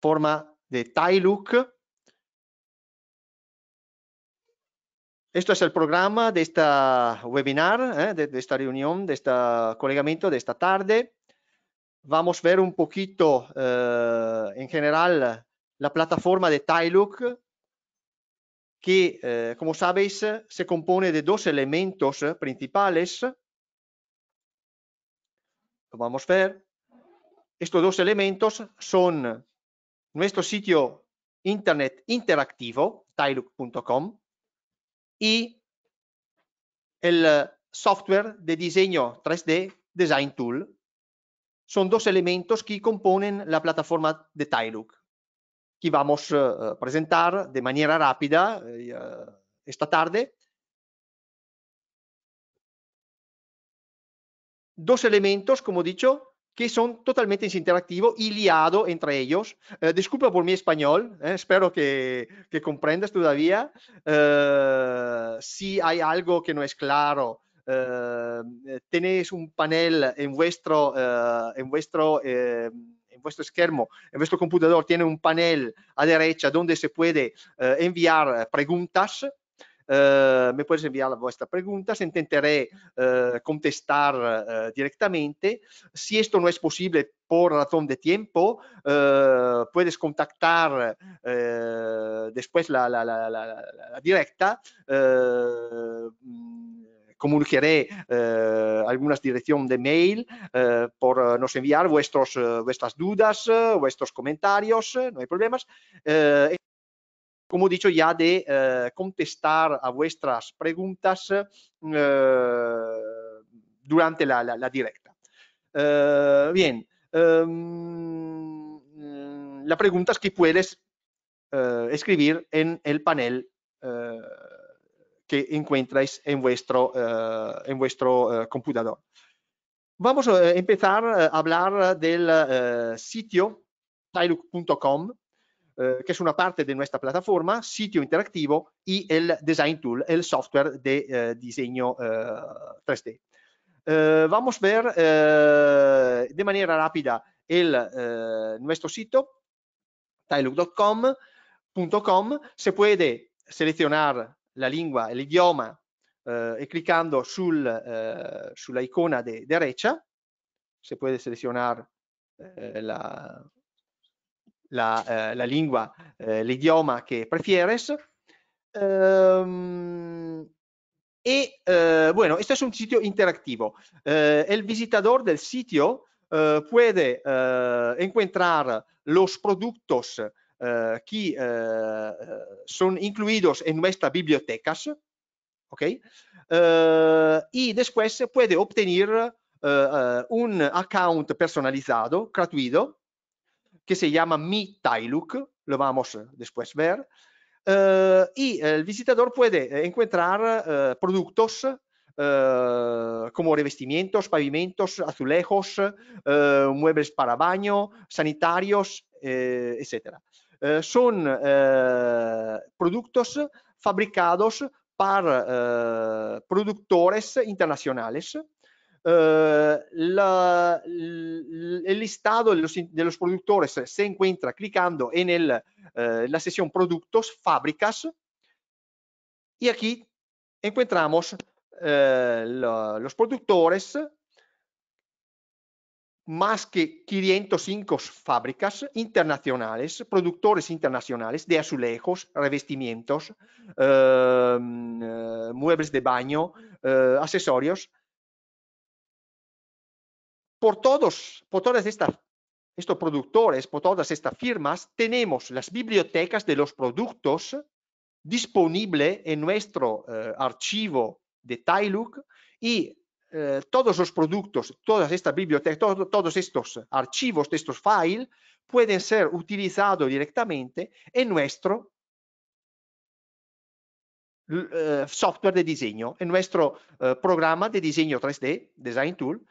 forma de TILUC. Esto es el programa de este webinar, ¿eh? de, esta reunión, de este colegamiento de esta tarde. Vamos a ver un poquito eh, en general la plataforma de TILUC, que eh, como sabéis se compone de dos elementos principales. Lo vamos a ver. Estos dos elementos son nuestro sitio internet interactivo, tylook.com y el eh, software de diseño 3D Design Tool. Son dos elementos que componen la plataforma de Tylook, que vamos a eh, eh, presentar de manera rápida esta tarde. Dos elementos, como he dicho, que son totalmente interactivos y liados entre ellos. Eh, disculpa por mi español, eh, espero que, comprendas todavía. Eh, si hay algo que no es claro, tenéis un panel en vuestro, en vuestro, en vuestro en vuestro computador, tiene un panel a derecha donde se puede enviar preguntas me puedes enviar la vuestra pregunta, intentaré eh, contestar eh, directamente. Si esto no es posible por razón de tiempo, eh, puedes contactar después la, directa comunicaré algunas direcciones de mail por nos enviar vuestros, vuestras dudas, vuestros comentarios, no hay problemas como he dicho ya, de eh, contestar a vuestras preguntas eh, durante la, directa. Eh, bien, em, la pregunta es que puedes escribir en el panel que encuentráis en vuestro, en vuestro computador. Vamos a empezar a hablar del sitio tylook.com Eh, che que una parte de nuestra plataforma, sitio interactivo e il Design Tool, el software di eh, diseño eh, 3D. Eh, vamos a ver eh, de manera rápida el, nuestro sito, tiluk.com.com. Se puede selezionare la lingua, el idioma, e clicando sul, sulla icona de derecha, se puede seleccionar la, la, eh, la lingua, eh, l'idioma che prefieres. Um, ehm, y eh, bueno, questo è un sitio interactivo. Eh, el visitador del sitio eh, puede eh, encontrar los productos eh, que eh, sono incluiti in questa biblioteca, ¿ok? y después puede obtener un account personalizzato, gratuito, que se llama Mi lo vamos eh, después a ver, eh, y el visitador puede encontrar eh, productos como revestimientos, pavimentos, azulejos, muebles para baño, sanitarios, etc. etcétera. son productos fabricados por productores internacionales eh, el listado de los, productores se encuentra clicando en el, eh, la sesión productos, fábricas, y aquí encontramos eh, los productores más que 505 fábricas internacionales, productores internacionales de azulejos, revestimientos, muebles de baño, accesorios, por todos, por todas estos productores, por todas estas firmas, tenemos las bibliotecas de los productos disponibles en nuestro eh, archivo de Tailook y eh, todos los productos, todas estas bibliotecas, todos estos archivos, estos files, pueden ser utilizados directamente en nuestro eh, software de diseño, en nuestro programa de diseño 3D, Design Tool,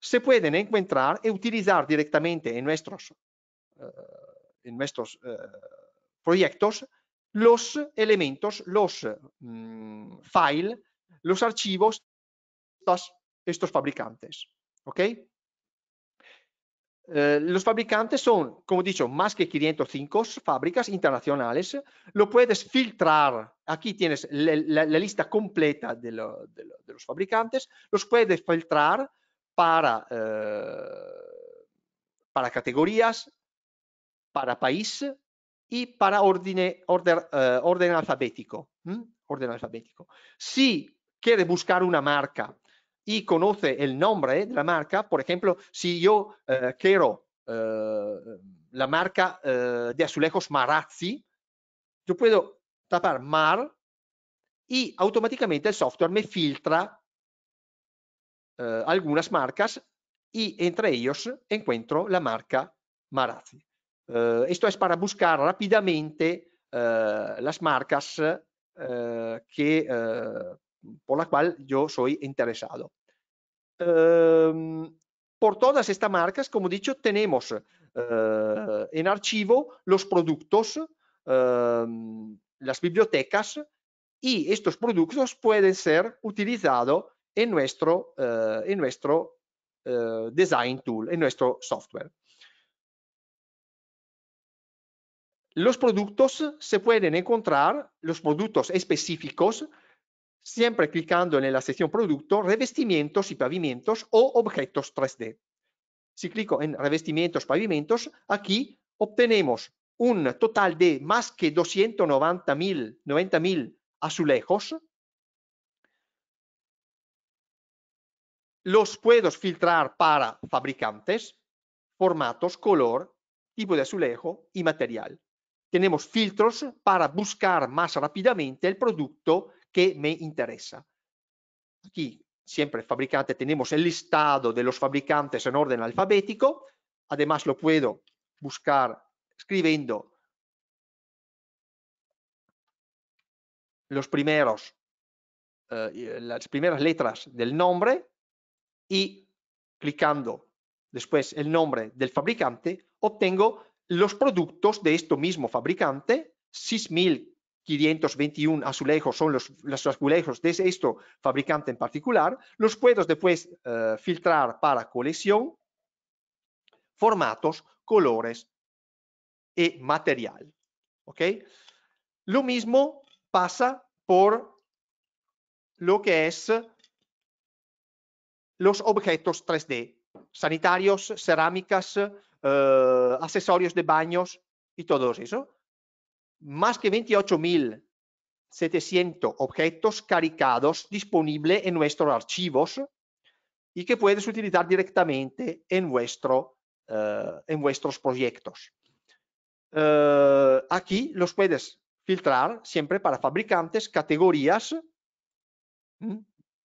se pueden encontrar y e utilizar directamente en nuestros, eh, en nuestros eh, proyectos los elementos, los mm, files, los archivos estos, estos fabricantes. ¿Ok? Eh, los fabricantes son, como he dicho, más que 505 fábricas internacionales. Lo puedes filtrar. Aquí tienes la, lista completa de, de, los fabricantes. Los puedes filtrar eh, para, categorías, para país y para orden, eh, orden alfabético. Orden alfabético. Si quiere buscar una marca y conoce el nombre de la marca, por ejemplo, si yo eh, quiero la marca de azulejos Marazzi, yo puedo tapar Mar y automáticamente el software me filtra eh, algunas marcas y entre ellos encuentro la marca Marazzi. Eh, esto es para buscar rápidamente eh, las marcas que, por las cual yo soy interesado. Em, por todas estas marcas, como dicho, tenemos en archivo los productos, em, las bibliotecas, y estos productos pueden ser utilizados en nuestro, en eh, e nuestro eh, design tool, en nuestro software. Los productos se pueden encontrar, los productos específicos, siempre clicando en la sección producto, revestimientos y pavimentos o objetos 3D. Si clico en revestimientos, pavimentos, aquí obtenemos un total de más que 290.000 90 azulejos Los puedo filtrar para fabricantes, formatos, color, tipo de azulejo y material. Tenemos filtros para buscar más rápidamente el producto que me interesa. Aquí, siempre fabricante, tenemos el listado de los fabricantes en orden alfabético. Además, lo puedo buscar escribiendo los primeros, eh, las primeras letras del nombre y clicando después el nombre del fabricante, obtengo los productos de este mismo fabricante, 6.521 azulejos son los, azulejos de este fabricante en particular, los puedo después eh, filtrar para colección, formatos, colores y material. Lo mismo pasa por lo que es los objetos 3D, sanitarios, cerámicas, eh, accesorios de baños y todo eso. Más que 28.700 objetos caricados disponibles en nuestros archivos y que puedes utilizar directamente en, eh, en vuestros proyectos. Eh, aquí los puedes filtrar siempre para fabricantes, categorías,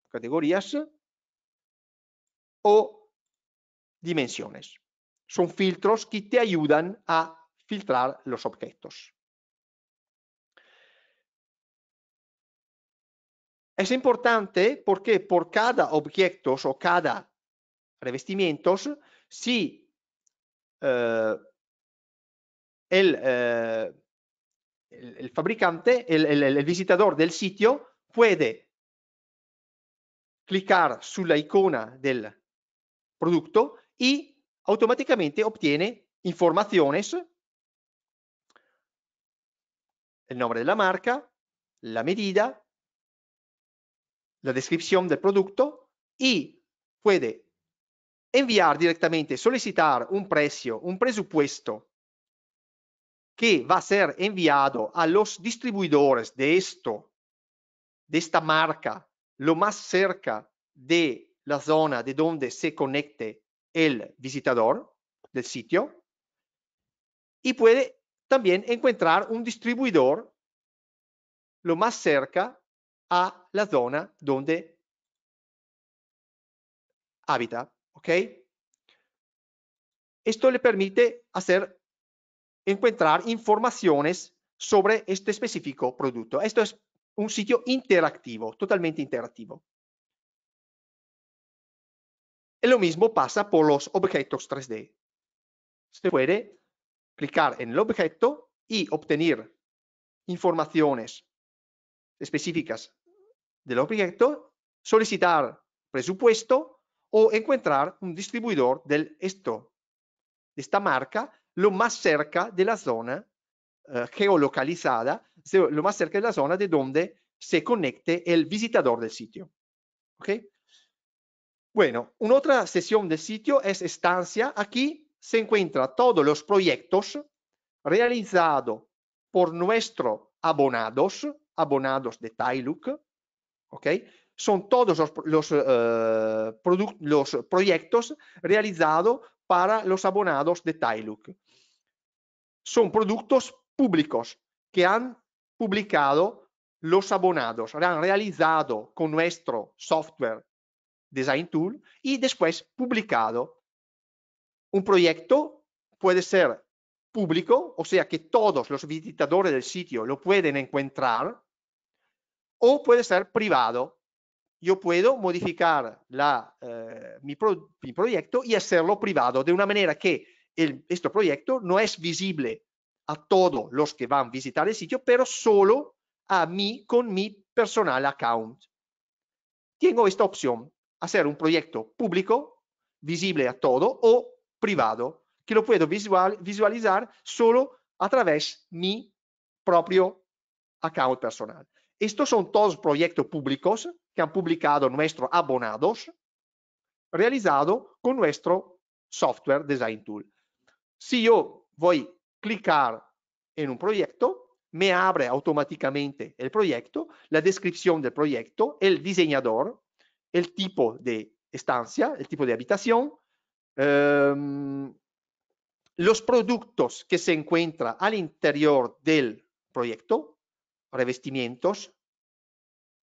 categorías o dimensiones. Son filtros que te ayudan a filtrar los objetos. Es importante porque por cada objeto o cada revestimiento, si eh, eh, el, fabricante, el, visitador del sitio puede clicar la icona del producto y automáticamente obtiene informaciones, el nombre de la marca, la medida, la descripción del producto y puede enviar directamente, solicitar un precio, un presupuesto que va a ser enviado a los distribuidores de esto, de esta marca, lo más cerca de la zona de donde se conecte el visitador del sitio y puede también encontrar un distribuidor lo más cerca a la zona donde habita. Esto le permite hacer, encontrar informaciones sobre este específico producto. Esto es un sitio interactivo, totalmente interactivo lo mismo pasa por los objetos 3D. Se puede clicar en el objeto y obtener informaciones específicas del objeto, solicitar presupuesto o encontrar un distribuidor de esto, de esta marca, lo más cerca de la zona eh, geolocalizada, lo más cerca de la zona de donde se conecte el visitador del sitio. ok bueno, una otra sesión de sitio es estancia. Aquí se encuentran todos los proyectos realizados por nuestros abonados, abonados de Tailook. Son todos eh, los, proyectos realizados para los abonados de Tailook. Son productos públicos que han publicado los abonados, han realizado con nuestro software Design Tool, y después publicado. Un proyecto puede ser público, o sea que todos los visitadores del sitio lo pueden encontrar, o puede ser privado. Yo puedo modificar la, eh, mi, proyecto y hacerlo privado de una manera que este proyecto no es visible a todos los que van a visitar el sitio, pero solo a mí con mi personal account. Tengo esta opción. a hacer un proyecto público, visible a todo, o privado, que lo puedo visual, visualizar solo a través de mi propio account personal. Estos son todos proyectos públicos que han publicado nuestros abonados, realizado con nuestro software Design Tool. Si yo voy a clicar en un proyecto, me abre automáticamente el proyecto, la descripción del proyecto, el diseñador, el tipo de estancia, el tipo de habitación, em, los productos que se encuentran al interior del proyecto, revestimientos,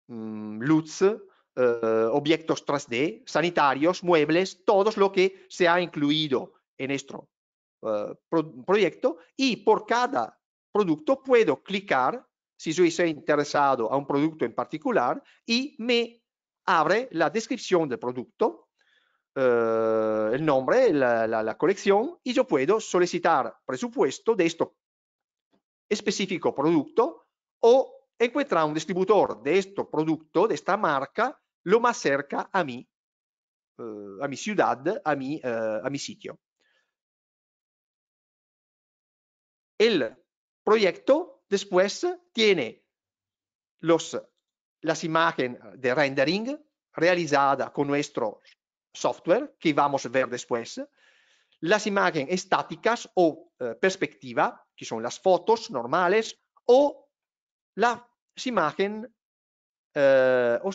mm, luz, eh, objetos 3D, sanitarios, muebles, todo lo que se ha incluido en nuestro eh, proyecto y por cada producto puedo clicar si soy interesado a un producto en particular y me abre la descripción del producto, eh, el nombre, la, la, la, colección, y yo puedo solicitar presupuesto de este específico producto o encontrar un distribuidor de este producto, de esta marca, lo más cerca a mí, eh, a mi ciudad, a mi, eh, a mi sitio. El proyecto después tiene los las imágenes de rendering realizada con nuestro software, que vamos a ver después, las imágenes estáticas o eh, perspectiva, que son las fotos normales, o las eh, imágenes, o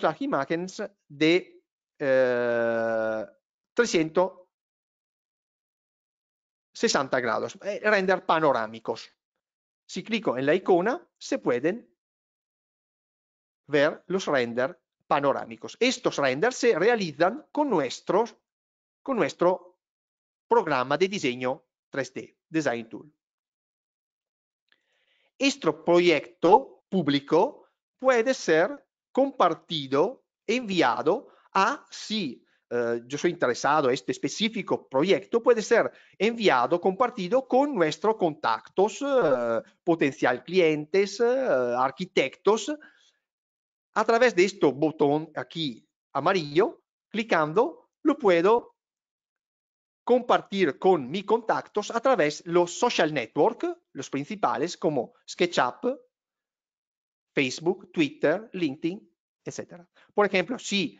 de 360 eh, grados, render panorámicos. Si clico en la icona, se pueden ver los renders panorámicos. Estos renders se realizan con, con nuestro programa de diseño 3D, Design Tool. Este proyecto público puede ser compartido, enviado a, si eh, yo soy interesado este específico proyecto, puede ser enviado, compartido con nuestros contactos, eh, potencial clientes, eh, arquitectos, a través de este botón aquí amarillo, clicando, lo puedo compartir con mis contactos a través de los social network, los principales como SketchUp, Facebook, Twitter, LinkedIn, etc. Por ejemplo, si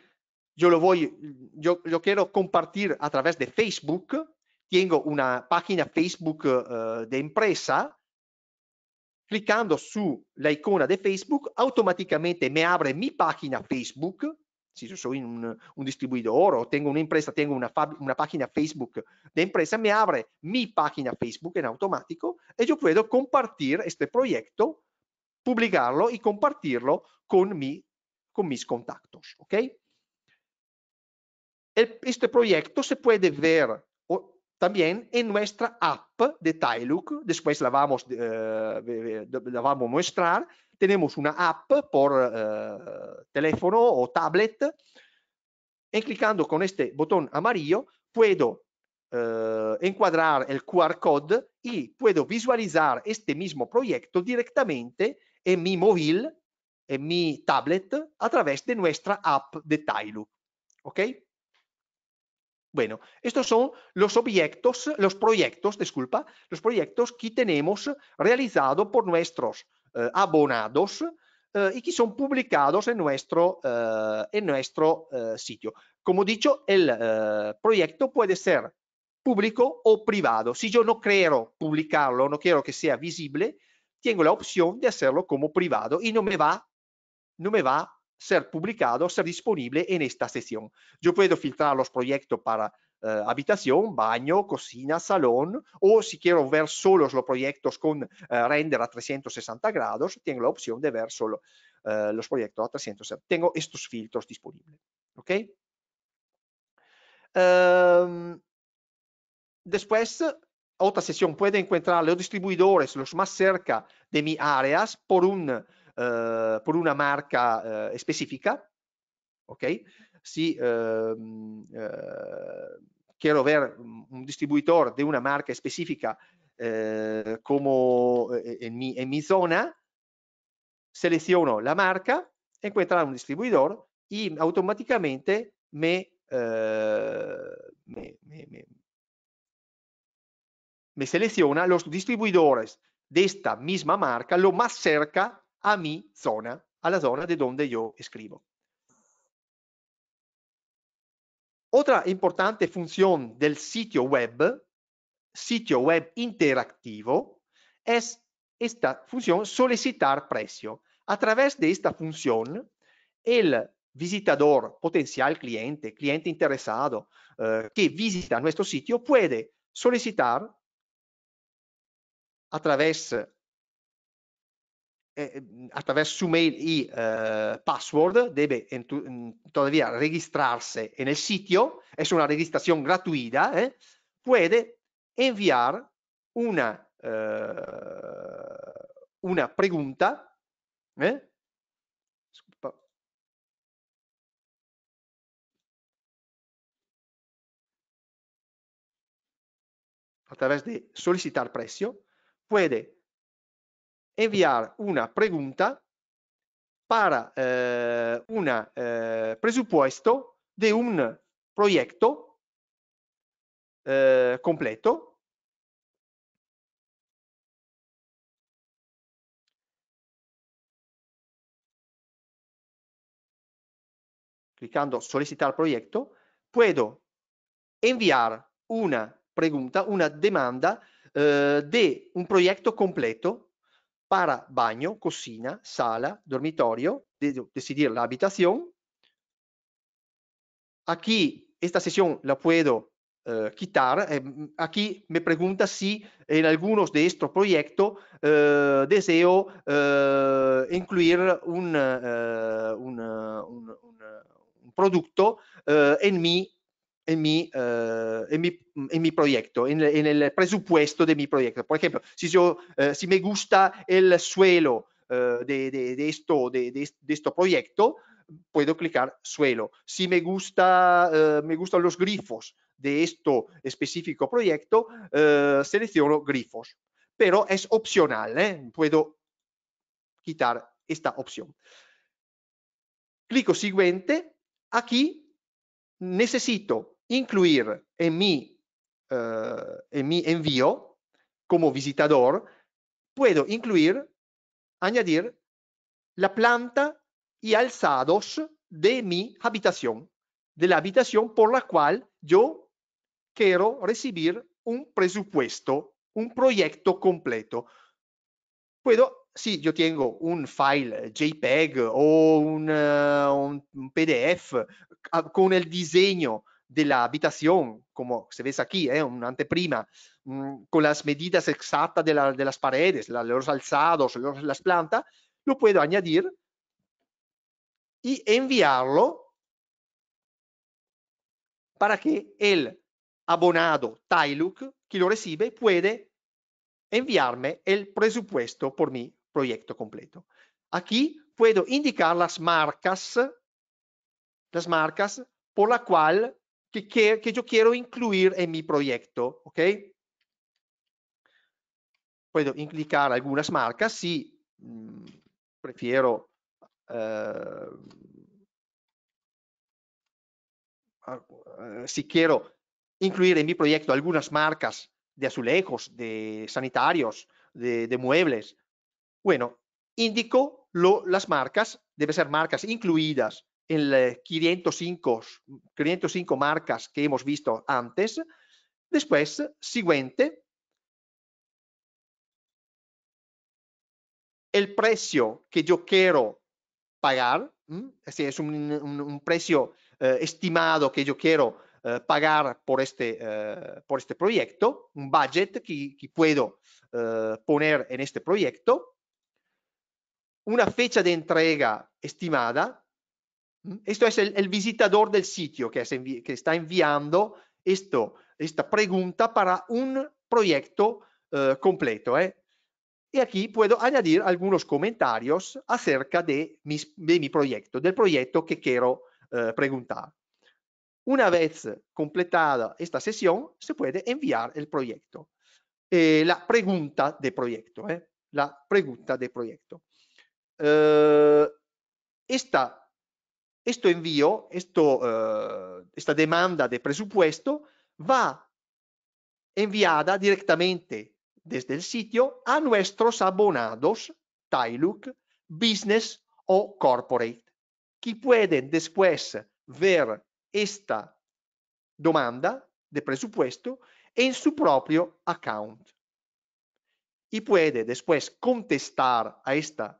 yo lo voy, yo, quiero compartir a través de Facebook, tengo una página Facebook eh, de empresa, cliccando sull'icona di Facebook automaticamente mi apre mi pagina Facebook se io sono un, un distribuidor o tengo un'impresa, tengo una, una página Facebook de empresa, me abre mi página Facebook in automatico e io puedo compartire questo progetto, pubblicarlo e compartirlo con, mi, con mis contactos. ¿ok? El, este proyecto se può vedere también en nuestra app de Tailuk. Después la vamos, eh, la vamos a mostrar. Tenemos una app por eh, teléfono o tablet. Y clicando con este botón amarillo puedo eh, encuadrar el QR code y puedo visualizar este mismo proyecto directamente en mi móvil, en mi tablet, a través de nuestra app de Tailuk. ¿Ok? Bueno, estos son los objetos, los proyectos, disculpa, los proyectos que tenemos realizados por nuestros eh, abonados eh, y que son publicados en nuestro, eh, en nuestro sitio. Como dicho, el proyecto puede ser público o privado. Si yo no quiero publicarlo, no quiero que sea visible, tengo la opción de hacerlo como privado y no me va, no me va ser publicado, ser disponible en esta sesión. Yo puedo filtrar los proyectos para eh, habitación, baño, cocina, salón, o si quiero ver solo los proyectos con eh, render a 360 grados, tengo la opción de ver solo eh, los proyectos a 360. Tengo estos filtros disponibles. ¿Ok? Em, después, otra sesión, puede encontrar los distribuidores los más cerca de mi áreas por un eh, por una marca eh, específica, ok? Si, ehm, eh, quiero ver un distribuidor di una marca específica eh, como en eh, eh, mi, en mi zona, selecciono la marca, encuentro un distribuidor e automaticamente me, eh, me, me, me, selecciona los distribuidores di questa misma marca lo más cerca a mi zona, a la zona de donde yo escribo. Otra importante función del sitio web, sitio web interactivo, es esta función solicitar precio. A través de esta función, el visitador, potencial cliente, cliente interesado eh, que visita nuestro sitio puede solicitar a través eh, attraverso mail e eh, password deve todavía registrarsi nel sito è una registrazione gratuita eh, puede enviar una eh, una pregunta eh, a través di solicitar prezzo, può enviar una pregunta para eh, un eh, presupuesto de un proyecto eh, completo clicando solicitar proyecto puedo enviar una pregunta una demanda eh, de un proyecto completo para baño, cocina, sala, dormitorio, decidir la habitación. Aquí esta sesión la puedo eh, quitar. Eh, aquí me pregunta si en algunos de estos proyectos eh, deseo incluir un, un producto en mi en mi, eh, en mi, en mi proyecto, en, el presupuesto de mi proyecto. Por ejemplo, si, yo, eh, si me gusta el suelo eh, de, de, de, esto, de, de este proyecto, puedo clicar suelo. Si me, gusta, me gustan los grifos de este específico proyecto, selecciono grifos. Pero es opcional, puedo quitar esta opción. Clico siguiente. Aquí necesito incluir en mi, eh, mi envío como visitador, puedo incluir, añadir la planta y alzados de mi habitación, de la habitación por la cual yo quiero recibir un presupuesto, un proyecto completo. Puedo, si yo tengo un file JPEG o un PDF ah, con el diseño de la habitación, como se ve aquí, ¿eh? una anteprima, mm, con las medidas exactas de, las paredes, los alzados, las plantas, lo puedo añadir y enviarlo para que el abonado TILUC que lo recibe puede enviarme el presupuesto por mi proyecto completo. Aquí puedo indicar las marcas, las marcas por la cual que, yo quiero incluir en mi proyecto, ¿ok? Puedo indicar algunas marcas si mm, prefiero eh, ah, eh, si quiero incluir en mi proyecto algunas marcas de azulejos, de sanitarios, de, muebles. Bueno, indico lo, las marcas, debe ser marcas incluidas en 505, marcas que hemos visto antes. Después, siguiente, el precio que yo quiero pagar, es un, un, un precio eh, estimado que yo quiero eh, pagar por este, eh, por este proyecto, un budget que puedo poner en este proyecto, una fecha de entrega estimada, ¿Mm? Esto es el, visitador del sitio que, está enviando esta pregunta para un proyecto eh, completo. ¿eh? Y aquí puedo añadir algunos comentarios acerca de, mi proyecto, del proyecto que quiero eh, preguntar. Una vez completada esta sesión, se puede enviar el proyecto. la pregunta de proyecto. la pregunta de proyecto. esta questo envío, eh, questa eh, esta demanda de presupuesto va enviada direttamente desde il sito a nuestros abonados Tiluc, Business o Corporate, che pueden después ver esta demanda de presupuesto in su propio account y puede después contestar a esta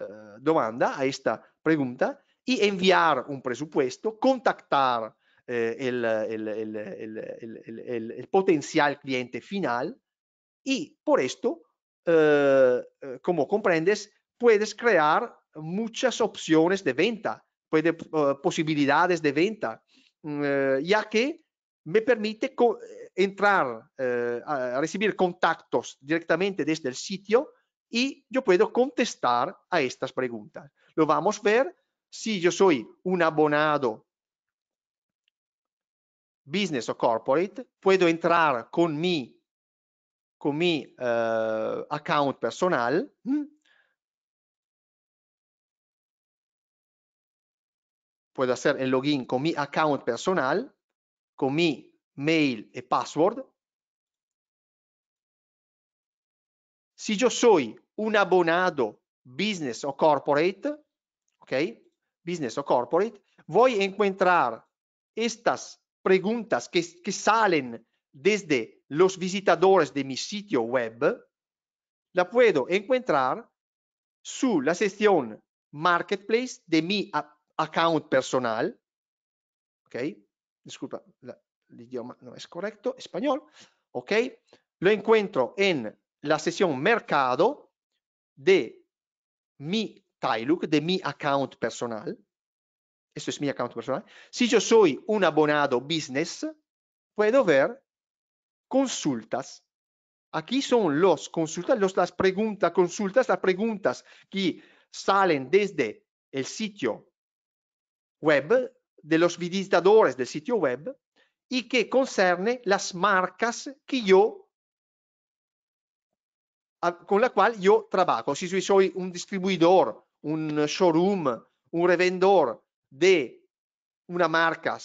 eh, demanda, a esta pregunta y enviar un presupuesto, contactar eh, el, potencial cliente final y por esto, eh, eh, como comprendes, puedes crear muchas opciones de venta, puede, posibilidades de venta, mm, ya que me permite entrar, a recibir contactos directamente desde el sitio y yo puedo contestar a estas preguntas. Lo vamos a ver si yo soy un abonado business o corporate, puedo entrar con mi, con mi eh, account personal. Mm, puedo hacer el login con mi account personal, con mi mail y password. Si yo soy un abonado business o corporate, ¿ok? Business o corporate, voy a encontrar estas preguntas que, salen desde los visitadores de mi sitio web, la puedo encontrar en la sesión marketplace de mi account personal. Ok, disculpa, el idioma no es correcto, español. Ok, lo encuentro en la sesión mercado de mi de mi account personal, esto es mi account personal, si yo soy un abonado business, puedo ver consultas. Aquí son los consultas, las preguntas, consultas, las preguntas que salen desde el sitio web, de los visitadores del sitio web y que concerne las marcas que yo ah, con la cual yo trabajo. Si soy un distribuidor un showroom, un revendedor de una marca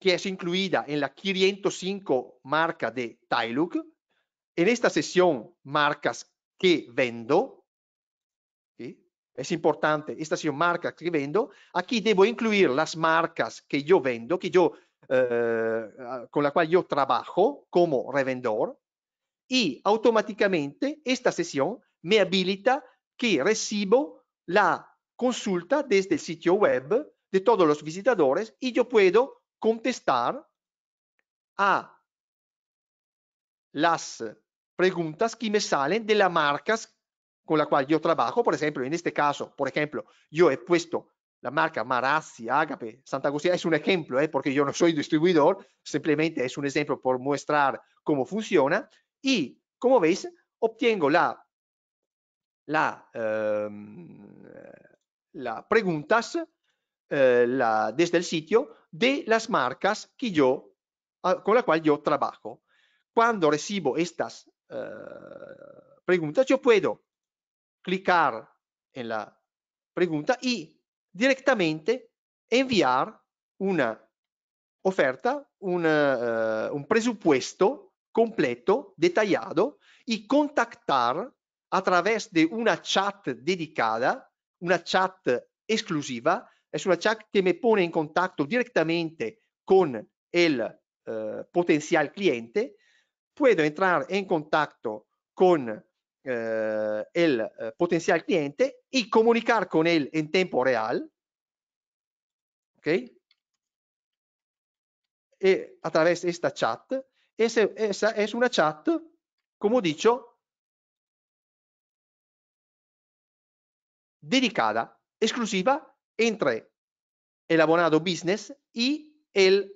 que es incluida en la 505 marca de Tyluk. en esta sesión marcas que vendo, es importante, esta sesión marcas que vendo, aquí debo incluir las marcas que yo vendo, que yo, eh, con la cual yo trabajo como revendedor, y automáticamente esta sesión me habilita que recibo la consulta desde el sitio web de todos los visitadores y yo puedo contestar a las preguntas que me salen de las marcas con la cual yo trabajo. Por ejemplo, en este caso, por ejemplo, yo he puesto la marca Marazzi, Agape, Santa es un ejemplo, ¿eh? porque yo no soy distribuidor, simplemente es un ejemplo por mostrar cómo funciona. Y como veis, obtengo la Em, la, preguntas eh, desde el sitio de las marcas que yo, ah, con la cual yo trabajo. Cuando recibo estas eh, preguntas, yo puedo clicar en la pregunta y directamente enviar una oferta, eh, un presupuesto completo, detallado y contactar attraverso de una chat dedicata, una chat esclusiva, è una chat che mi pone in contatto direttamente con il eh, potenzial cliente, puedo entrare in contatto con eh, el eh, potencial cliente e comunicar con él en tempo real, ¿ok? E a través de esta chat. Esa, esa una chat, come ho detto, dedicada, exclusiva, entre el abonado business y el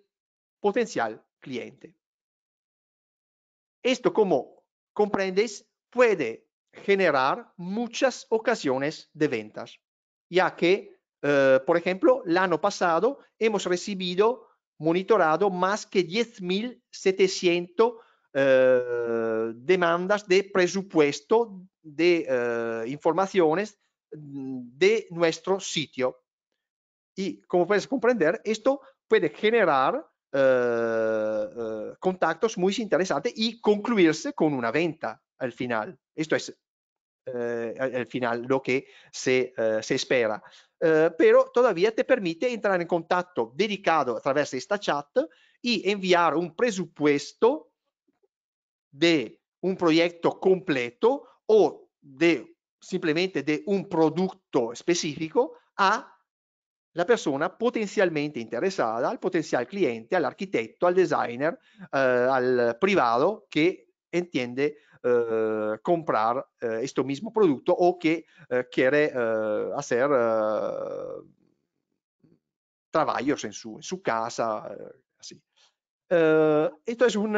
potencial cliente. Esto, como comprendes, puede generar muchas ocasiones de ventas, ya que, eh, por ejemplo, el año pasado hemos recibido, monitorado más que 10.700 eh, demandas de presupuesto de eh, informaciones Mm, de nuestro sitio. Y como puedes comprender, esto puede generar eh, eh, contactos muy interesantes y concluirse con una venta al final. Esto es eh, al final lo que se, eh, se espera. pero todavía te permite entrar en contacto dedicado a través de esta chat y enviar un presupuesto de un proyecto completo o de simplemente di un prodotto specifico alla persona potenzialmente interessata, al potenziale cliente, all'architetto, al designer, eh, al privato che intende eh, comprar eh, questo mismo prodotto o che eh, quiere eh, hacer eh, trabajos en su, en su casa. Eh, así. esto es un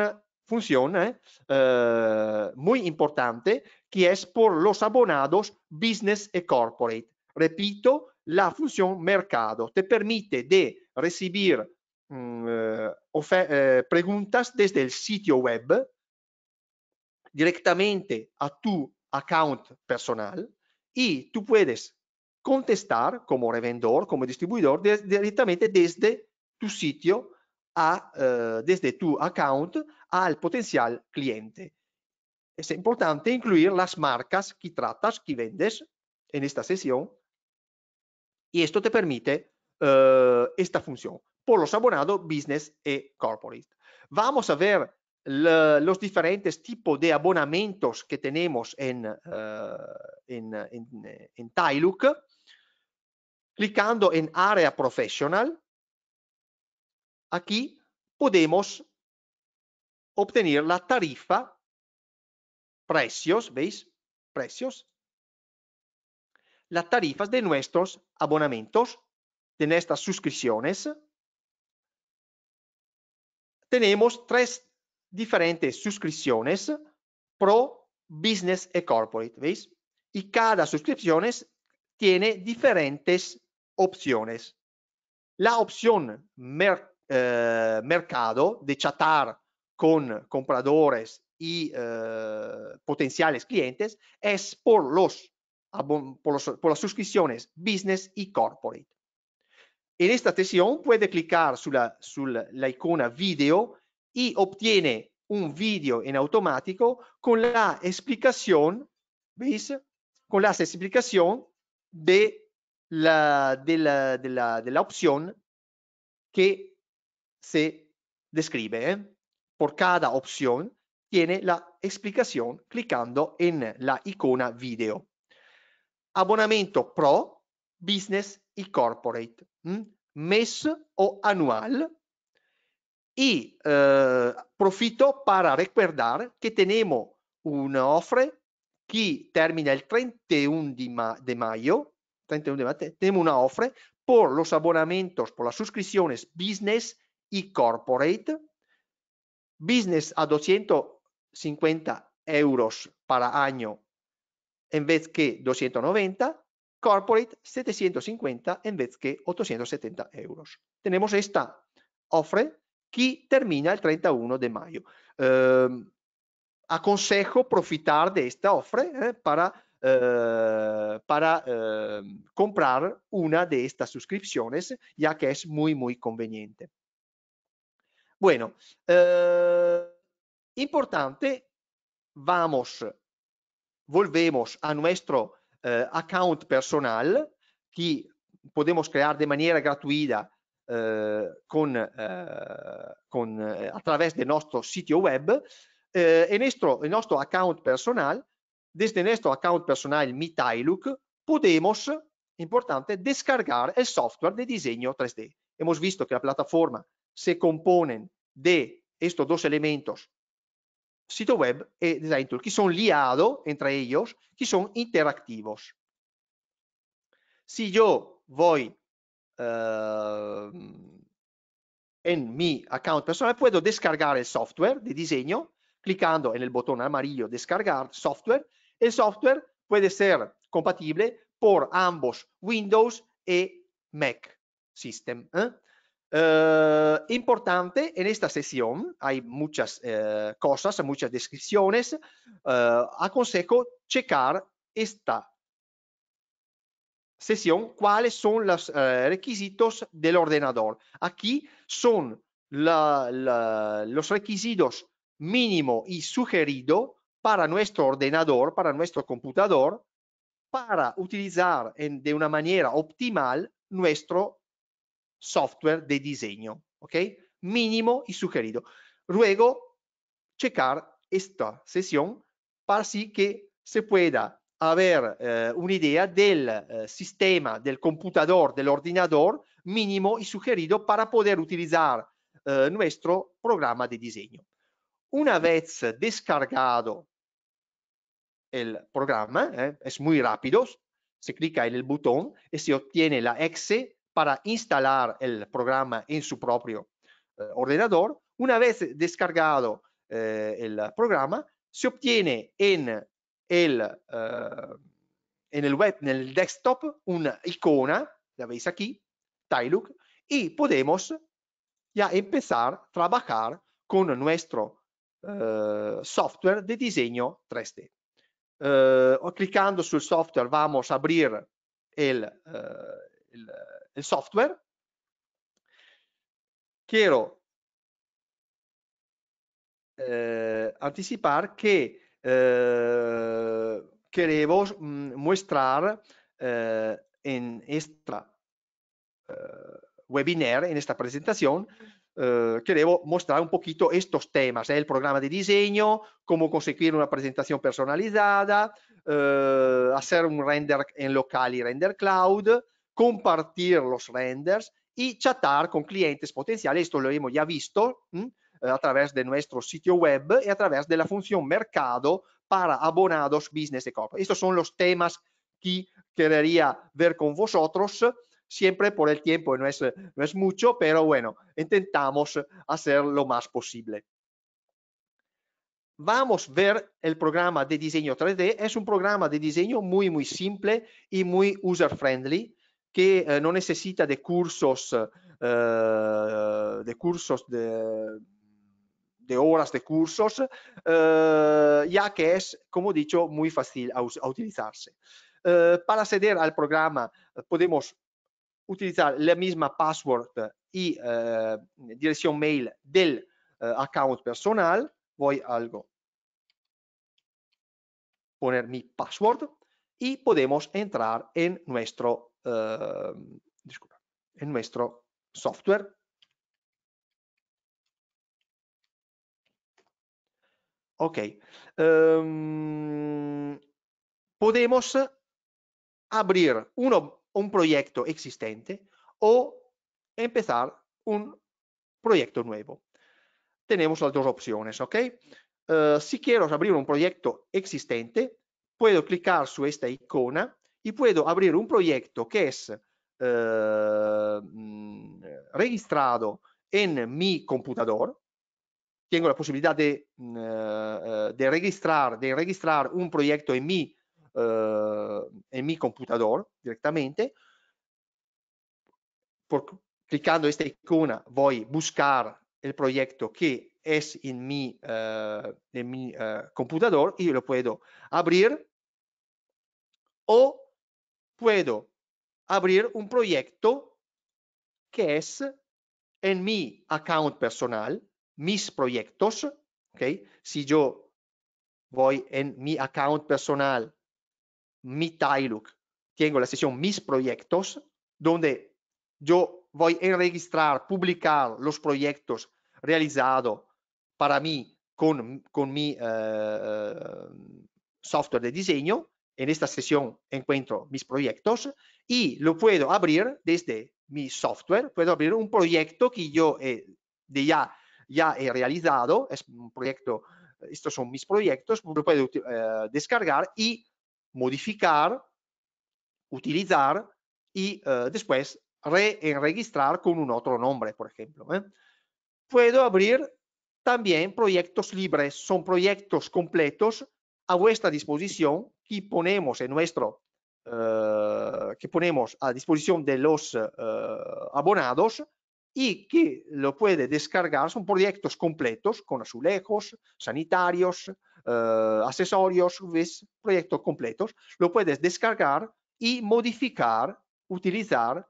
función eh, eh, muy importante que es por los abonados business y e corporate. Repito, la función mercado te permite de recibir mm, eh, preguntas desde el sitio web directamente a tu account personal y tú puedes contestar como revendor como distribuidor directamente desde tu sitio a, desde tu account al potencial cliente. Es importante incluir las marcas que tratas, que vendes en esta sesión y esto te permite eh, esta función por los abonados business y e corporate. Vamos a ver los diferentes tipos de abonamientos que tenemos en, eh, en, en, en clicando en área profesional aquí podemos obtener la tarifa, precios, ¿veis? Precios. Las tarifas de nuestros abonamientos, de nuestras suscripciones. Tenemos tres diferentes suscripciones, Pro, Business y e Corporate, ¿veis? Y cada suscripción tiene diferentes opciones. La opción eh, mercado de chatar con compradores y eh, potenciales clientes es por, los, por, las suscripciones Business y Corporate. En esta sesión puede clicar sulla, la icona video y obtiene un video en automático con la explicación, ¿veis? Con la explicación de la, de la, opción que se describe. ¿eh? por cada opción tiene la explicación clicando en la icona video. Abonamiento Pro, Business y Corporate, mes o anual y eh, profito para recordar que tenemos una ofre que termina el 31 de, ma de mayo, 31 de mayo, tenemos una ofre por los abonamientos, por las suscripciones Business y Corporate business a 250 euros para año en vez que 290, corporate 750 en vez que 870 euros. Tenemos esta ofre que termina el 31 de mayo. Em, aconsejo profitar de esta ofre eh, para, eh, para em, comprar una de estas suscripciones, ya que es muy, muy conveniente. Bueno, eh, importante, vamos, volvemos a nuestro eh, account personal che podemos creare de maniera gratuita eh, con, eh, con, eh, a través de nuestro sitio web. e eh, nuestro, el nuestro account personal, desde nuestro account personal MiTailuc, podemos, importante, descargar el software de diseño 3D. Hemos visto que la plataforma se componen de estos dos elementos, sitio web y e design tool, que son liados entre ellos, que son interactivos. Si yo voy eh, en mi account personal, puedo descargar el software de diseño clicando en el botón amarillo descargar software. El software puede ser compatible por ambos Windows y e Mac System. ¿eh? Eh, importante en esta sesión, hay muchas eh, cosas, muchas descripciones, eh, aconsejo checar esta sesión cuáles son los requisitos del ordenador. Aquí son los requisitos mínimo y sugerido para nuestro ordenador, para nuestro computador, para utilizar de una manera optimal nuestro software di diseño, ¿ok? Mínimo e sugerido. Luego, checar esta sesión para así que se pueda avere eh, una idea del eh, sistema, del computador, del ordenador mínimo y sugerido para poder utilizar eh, nuestro programa di diseño. Una vez descargato el programa, eh, es muy rápido, se clica en el botón e se ottiene la exe para instalar el programa en su propio eh, ordenador. Una vez descargado eh, el programa, se obtiene en el, eh, en el web, en el desktop, una icona, la veis aquí, Tailook, y podemos ya empezar a trabajar con nuestro software de diseño 3D. Clicando clicando el software vamos a abrir el il software, quiero eh, anticipar que eh, queremos mhmm, mostrare eh, en esta ehm, webinar, in questa presentazione Uh, ehm, quería mostrar un poquito estos temas, ¿eh? el programa de diseño, come conseguire una presentazione personalizzata uh, hacer un render in local y render cloud, compartir los renders y chatar con clientes potenciales. Esto lo hemos ya visto eh, a través de nuestro sitio web y a través de la función mercado para abonados business de corporate. Estos son los temas que querría ver con vosotros. Siempre por el tiempo no es, no es mucho, pero bueno, intentamos hacer lo más posible. Vamos a ver el programa de diseño 3D. Es un programa de diseño muy, muy simple y muy user-friendly que eh, no necesita de cursos, eh, de cursos de, horas de cursos, eh, ya que es, como dicho, muy fácil a, utilizarse. para acceder al programa podemos utilizar la misma password y dirección mail del account personal. Voy algo poner mi password y podemos entrar en nuestro en em, nuestro software. Ok. Em, podemos abrir un proyecto existente o empezar un proyecto nuevo. Tenemos las dos opciones, ¿ok? Eh, si quiero abrir un proyecto existente, puedo clicar su esta icona y puedo abrir un proyecto que es eh, registrado en mi computador. Tengo la posibilidad de, eh, de, registrar, de registrar un proyecto en mi, en eh, mi computador directamente. Por, clicando esta icona voy a buscar el proyecto que es en mi, en eh, mi computador y lo puedo abrir o puedo abrir un proyecto que es en mi account personal, mis proyectos, Si yo voy en mi account personal, mi tyluk tengo la sesión mis proyectos, donde yo voy a registrar, publicar los proyectos realizados para mí con, con mi eh, eh, software de diseño en esta sesión encuentro mis proyectos y lo puedo abrir desde mi software, puedo abrir un proyecto que yo de ya, ya he realizado, es un proyecto, estos son mis proyectos, lo puedo eh, descargar y modificar, utilizar y eh, después re-registrar con un otro nombre, por ejemplo. ¿eh? Puedo abrir también proyectos libres, son proyectos completos a vuestra disposición que ponemos en nuestro eh, que ponemos a disposición de los eh, abonados y que lo puede descargar son proyectos completos con azulejos sanitarios asesorios, eh, accesorios proyectos completos lo puedes descargar y modificar utilizar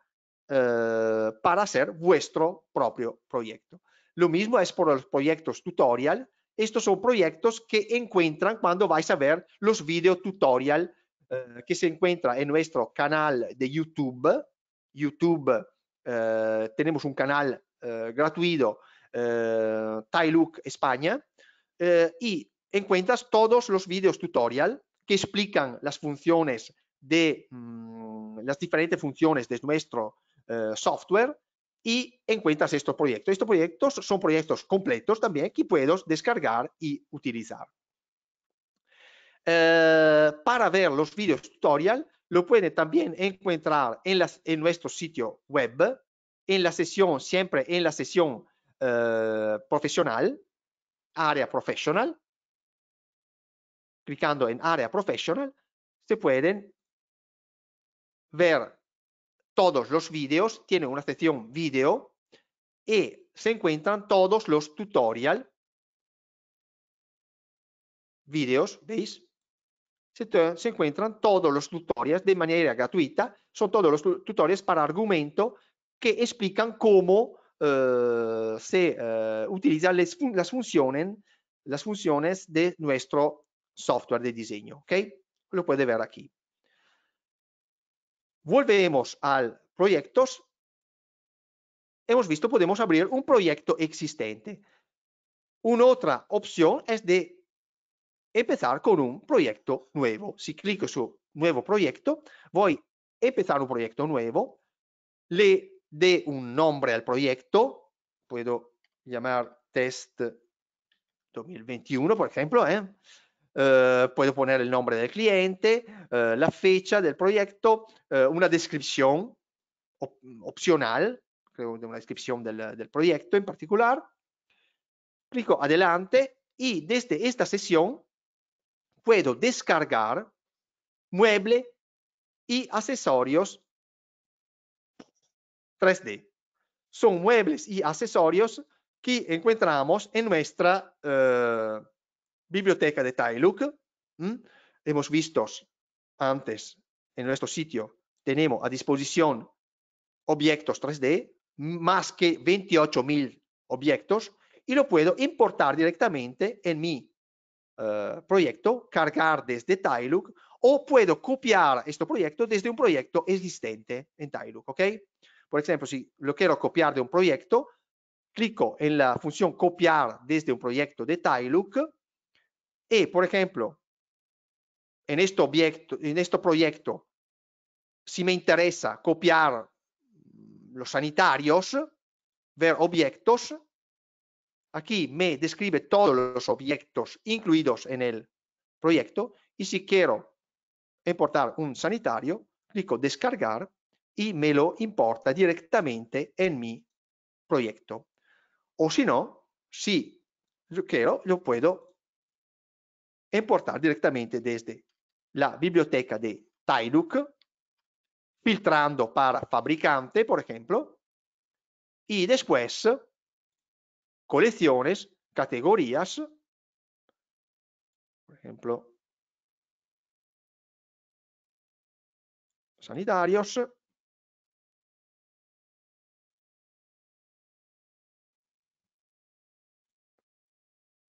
para hacer vuestro propio proyecto lo mismo es por los proyectos tutorial estos son proyectos que encuentran cuando vais a ver los video tutorial eh, que se encuentra en nuestro canal de YouTube. YouTube, eh, tenemos un canal eh, gratuito, Tailook España, y encuentras todos los videos tutorial que explican las funciones de mm, las diferentes funciones de nuestro software y encuentras estos proyectos. Estos proyectos son proyectos completos también que puedes descargar y utilizar. Eh, para ver los videos tutorial, lo pueden también encontrar en, nuestro sitio web, en la sesión, siempre en la sesión eh, profesional, área profesional. Clicando en área profesional, se pueden ver todos los vídeos, tiene una sección vídeo y se encuentran todos los tutorial vídeos, ¿veis? Se, encuentran todos los tutoriales de manera gratuita, son todos los tutoriales para argumento que explican cómo eh, se eh, utilizan las, funciones, las funciones de nuestro software de diseño, ¿ok? Lo puede ver aquí. Volvemos al proyectos. Hemos visto, podemos abrir un proyecto existente. Una otra opción es de empezar con un proyecto nuevo. Si clico su nuevo proyecto, voy a empezar un proyecto nuevo, le dé un nombre al proyecto, puedo llamar test 2021, por ejemplo, ¿eh? Eh, puedo poner el nombre del cliente, eh, la fecha del proyecto, eh, una descripción opcional, creo de una descripción del, proyecto en particular. Clico adelante y desde esta sesión puedo descargar muebles y accesorios 3D. Son muebles y accesorios que encontramos en nuestra biblioteca de Tailuk. Hemos visto antes en nuestro sitio, tenemos a disposición objetos 3D, más que 28.000 objetos, y lo puedo importar directamente en mi eh, proyecto, cargar desde Tailuk, o puedo copiar este proyecto desde un proyecto existente en tai Por ejemplo, si lo quiero copiar de un proyecto, clico en la función copiar desde un proyecto de Tailuk y, por ejemplo, en este objeto, en este proyecto, si me interesa copiar los sanitarios, ver objetos, aquí me describe todos los objetos incluidos en el proyecto y si quiero importar un sanitario, clico descargar y me lo importa directamente en mi proyecto. O si no, si yo quiero, yo puedo importare direttamente desde la biblioteca di Tailuk, filtrando para fabbricante, por ejemplo, e después colecciones, categorías, por ejemplo, sanitarios,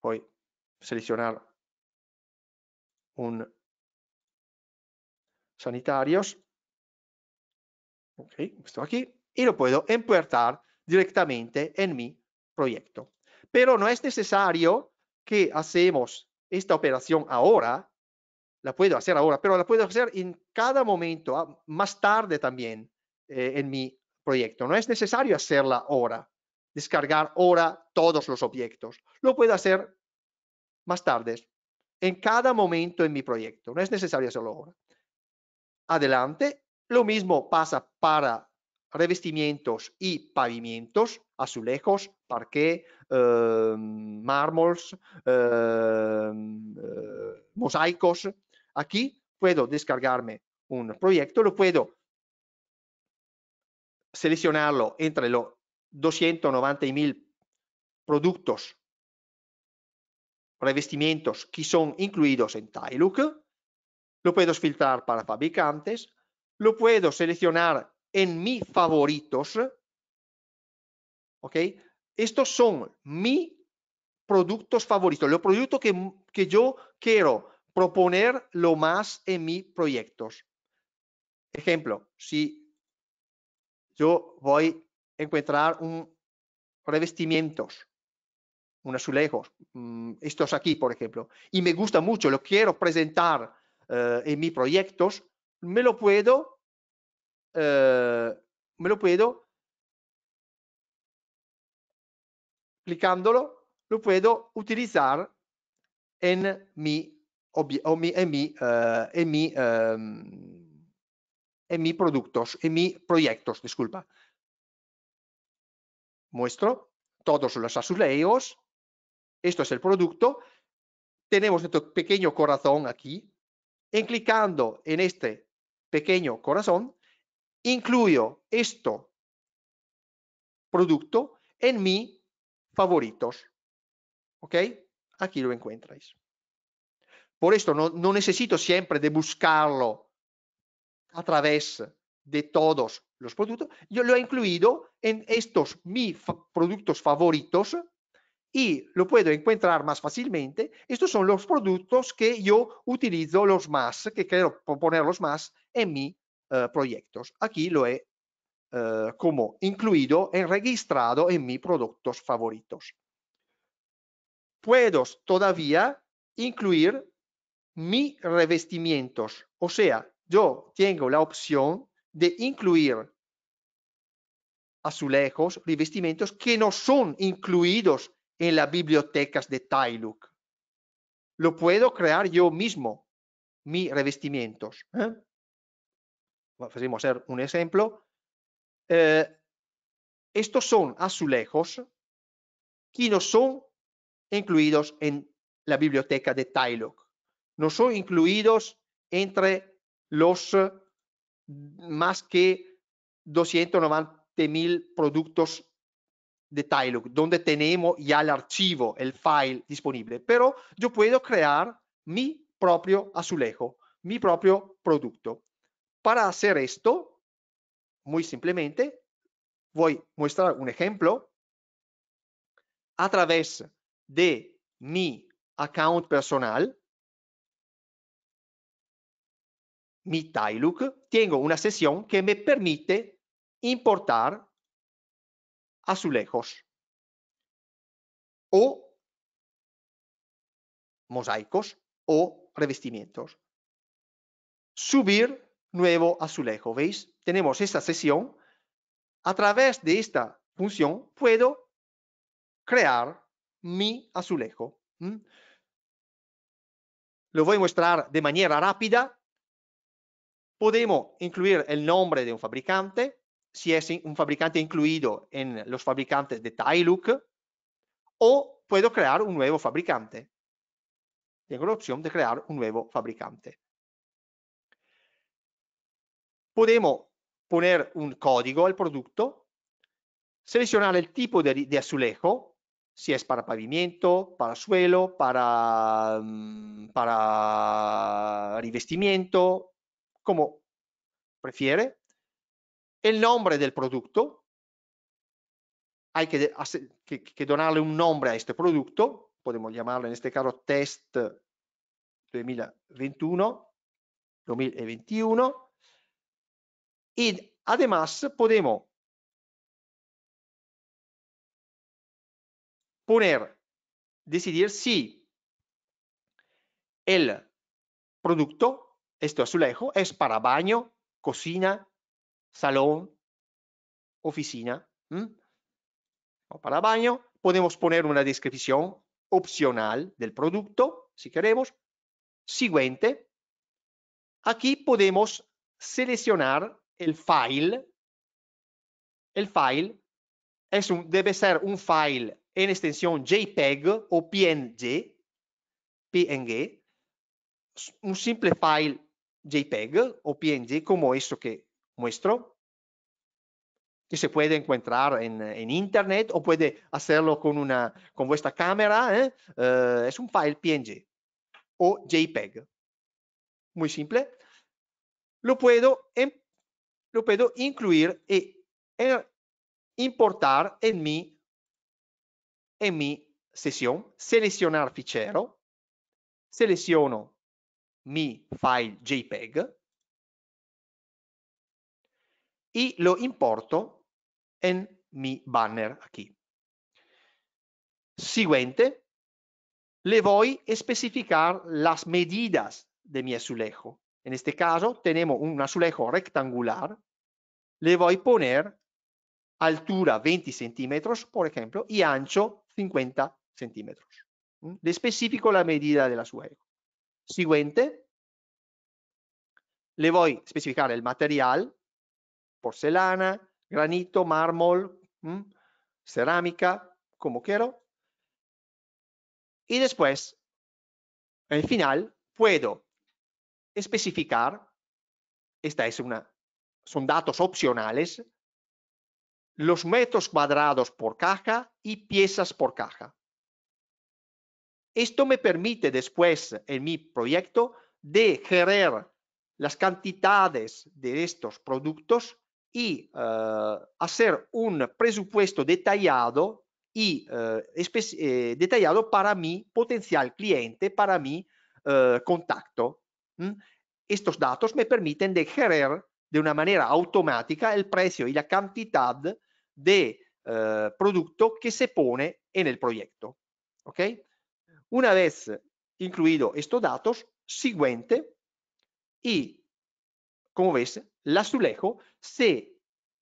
poi selezionar sanitarios. Ok, esto aquí. Y lo puedo importar directamente en mi proyecto. Pero no es necesario que hacemos esta operación ahora. La puedo hacer ahora, pero la puedo hacer en cada momento, ah, más tarde también eh, en mi proyecto. No es necesario hacerla ahora, descargar ahora todos los objetos. Lo puedo hacer más tarde en cada momento en mi proyecto. No es necesario hacerlo ahora. Adelante, lo mismo pasa para revestimientos y pavimentos, azulejos, parqué, em, em, eh, mármoles, mosaicos. Aquí puedo descargarme un proyecto, lo puedo seleccionarlo entre los 290 290.000 productos revestimientos que son incluidos en Look, lo puedo filtrar para fabricantes, lo puedo seleccionar en mis favoritos, ¿ok? Estos son mis productos favoritos, los productos que, que yo quiero proponer lo más en mis proyectos. Ejemplo, si yo voy a encontrar un revestimientos un azulejo, mm, estos aquí, por ejemplo, y me gusta mucho, lo quiero presentar eh, en mis proyectos, me lo puedo, eh, me lo puedo, clicándolo, lo puedo utilizar en mi, en mi, en mi, eh, em, en mis productos, en mis proyectos, disculpa. Muestro todos los azulejos esto es el producto. Tenemos nuestro pequeño corazón aquí. En clicando en este pequeño corazón, incluyo esto producto en mi favoritos. ¿Ok? Aquí lo encuentrais. Por esto no, no, necesito siempre de buscarlo a través de todos los productos. Yo lo he incluido en estos mis productos favoritos y lo puedo encontrar más fácilmente. Estos son los productos que yo utilizo los más, que quiero los más en mis eh, proyectos. Aquí lo he eh, como incluido en registrado en mis productos favoritos. Puedo todavía incluir mis revestimientos, o sea, yo tengo la opción de incluir azulejos, revestimientos que no son incluidos en las bibliotecas de TILUC. Lo puedo crear yo mismo, mis revestimientos. ¿eh? Vamos a hacer un ejemplo. Eh, estos son azulejos que no son incluidos en la biblioteca de tylock No son incluidos entre los mm, más que 290 mil productos de donde tenemos ya el archivo, el file disponible, pero yo puedo crear mi propio azulejo, mi propio producto. Para hacer esto, muy simplemente, voy a mostrar un ejemplo a través de mi account personal, mi Look, tengo una sesión que me permite importar azulejos o mosaicos o revestimientos. Subir nuevo azulejo, ¿veis? Tenemos esta sesión. A través de esta función puedo crear mi azulejo. Lo voy a mostrar de manera rápida. Podemos incluir el nombre de un fabricante, si es un fabricante incluido en los fabricantes de TileLook o puedo crear un nuevo fabricante. Tengo la opción de crear un nuevo fabricante. Podemos poner un código al producto, seleccionar el tipo de, azulejo, si es para pavimento, para suelo, para, mm, para revestimiento, como prefiere, el nombre del producto. Hay que, donarle un nombre a este producto. Podemos llamarlo en este caso test 2021, 2021. Y además podemos poner, decidir si el producto, este azulejo, es para baño, cocina, salón, oficina. o Para baño podemos poner una descripción opcional del producto, si queremos. Siguiente. Aquí podemos seleccionar el file. El file es debe ser un file en extensión JPEG o PNG, PNG, un simple file JPEG o PNG como eso que muestro, que se puede encontrar en, en internet o puede hacerlo con, una, con vuestra cámara. ¿eh? Uh, es un file PNG o JPEG. Muy simple. Lo puedo, lo puedo incluir e importar en mi, en mi sesión, seleccionar fichero, seleziono mi file JPEG y lo importo en mi banner aquí. Siguiente, le voy a especificar las medidas de mi azulejo. En este caso tenemos un azulejo rectangular. Le voy a poner altura 20 centímetros, por ejemplo, y ancho 50 centímetros. ¿Mm? Le especifico la medida del azulejo. Siguiente, le voy a especificar el material porcelana, granito, mármol, mm, cerámica, como quiero. Y después, al final, puedo especificar, esta es una, son datos opcionales, los metros cuadrados por caja y piezas por caja. Esto me permite después en mi proyecto de gerer las cantidades de estos productos y eh, hacer un presupuesto detallado y eh, eh, detallado para mi potencial cliente, para mi contacto. Estos datos me permiten de gerer de una manera automática el precio y la cantidad de producto que se pone en el proyecto. ¿Ok? Una vez incluido estos datos, siguiente y, como ves, azulejo se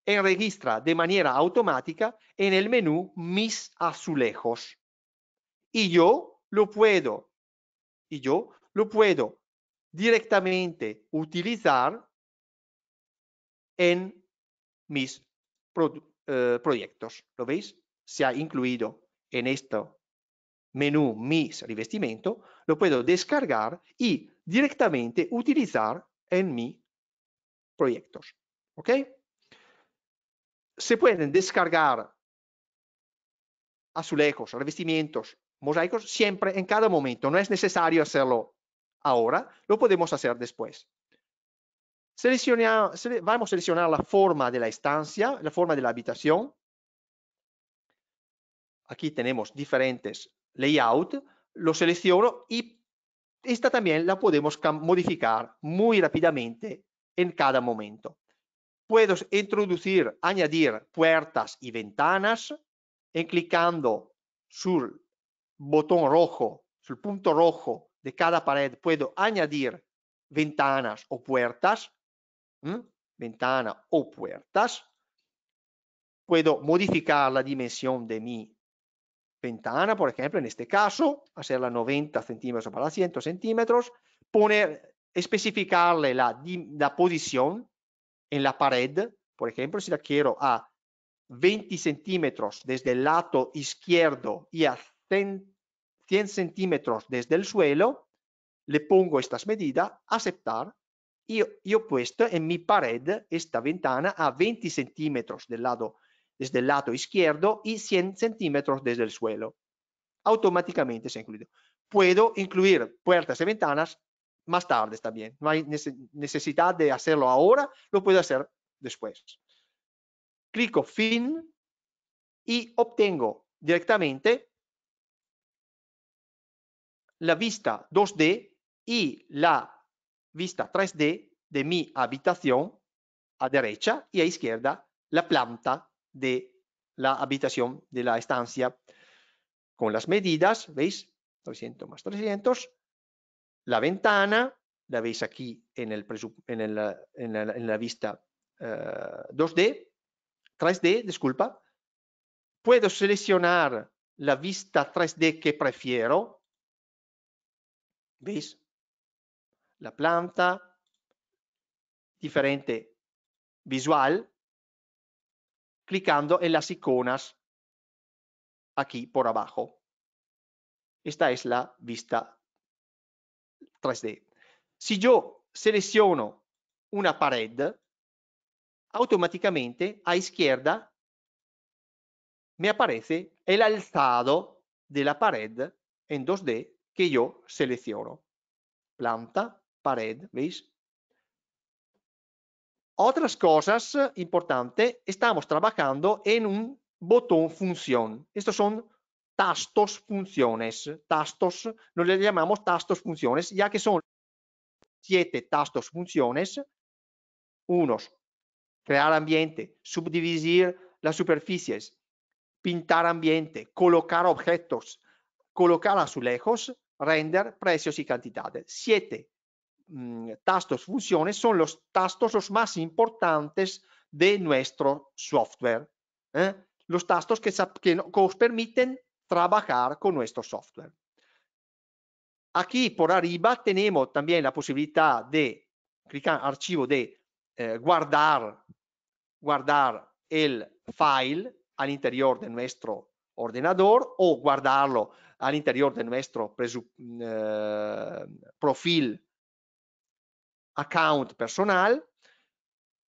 registra de manera automática en el menú Mis azulejos. Y yo lo puedo, y yo lo puedo directamente utilizar en mis eh, proyectos. ¿Lo veis? Se ha incluido en este menú Mis revestimiento, lo puedo descargar y directamente utilizar en mi proyectos. ¿Ok? Se pueden descargar azulejos, revestimientos, mosaicos siempre, en cada momento. No es necesario hacerlo ahora, lo podemos hacer después. Selecciona, vamos a seleccionar la forma de la estancia, la forma de la habitación. Aquí tenemos diferentes layout, lo selecciono y esta también la podemos modificar muy rápidamente en cada momento. Puedo introducir, añadir puertas y ventanas en eh, clicando sur botón rojo, sobre el punto rojo de cada pared, puedo añadir ventanas o puertas, ventana o puertas. Puedo modificar la dimensión de mi ventana, por ejemplo, en este caso, hacerla 90 centímetros para 100 centímetros, poner especificarle la, posición en la pared, por ejemplo, si la quiero a 20 centímetros desde el lado izquierdo y a 100 centímetros desde el suelo, le pongo estas medidas, aceptar, y yo he puesto en mi pared esta ventana a 20 centímetros del lado, desde el lado izquierdo y 100 centímetros desde el suelo. Automáticamente se incluido Puedo incluir puertas y ventanas más tarde está bien. No hay necesidad de hacerlo ahora, lo puedo hacer después. Clico fin y obtengo directamente la vista 2D y la vista 3D de mi habitación a derecha y a izquierda la planta de la habitación de la estancia con las medidas, ¿veis? 300 más 300, la ventana la veis aquí en, el en, la, vista 2D, eh, 3D, disculpa. Puedo seleccionar la vista 3D que prefiero. ¿Veis? La planta, diferente visual, clicando en las iconas aquí por abajo. Esta es la vista 3D. Si yo selecciono una pared, automáticamente a izquierda me aparece el alzado de la pared en 2D que yo selecciono. Planta, pared, ¿veis? Otras cosas eh, importantes, estamos trabajando en un botón función. Estos son tastos funciones. Tastos, nos le llamamos tastos funciones, ya que son siete tastos funciones. Unos, crear ambiente, subdividir las superficies, pintar ambiente, colocar objetos, colocar azulejos, render, precios y cantidades. Siete mm, tastos funciones son los tastos los más importantes de nuestro software. ¿eh? Los tastos que, que, permiten trabajar con nuestro software. Aquí por arriba tenemos también la posibilidad de clicar archivo de eh, guardar, guardar el file al interior de nuestro ordenador o guardarlo al interior de nuestro mm, eh, perfil account personal.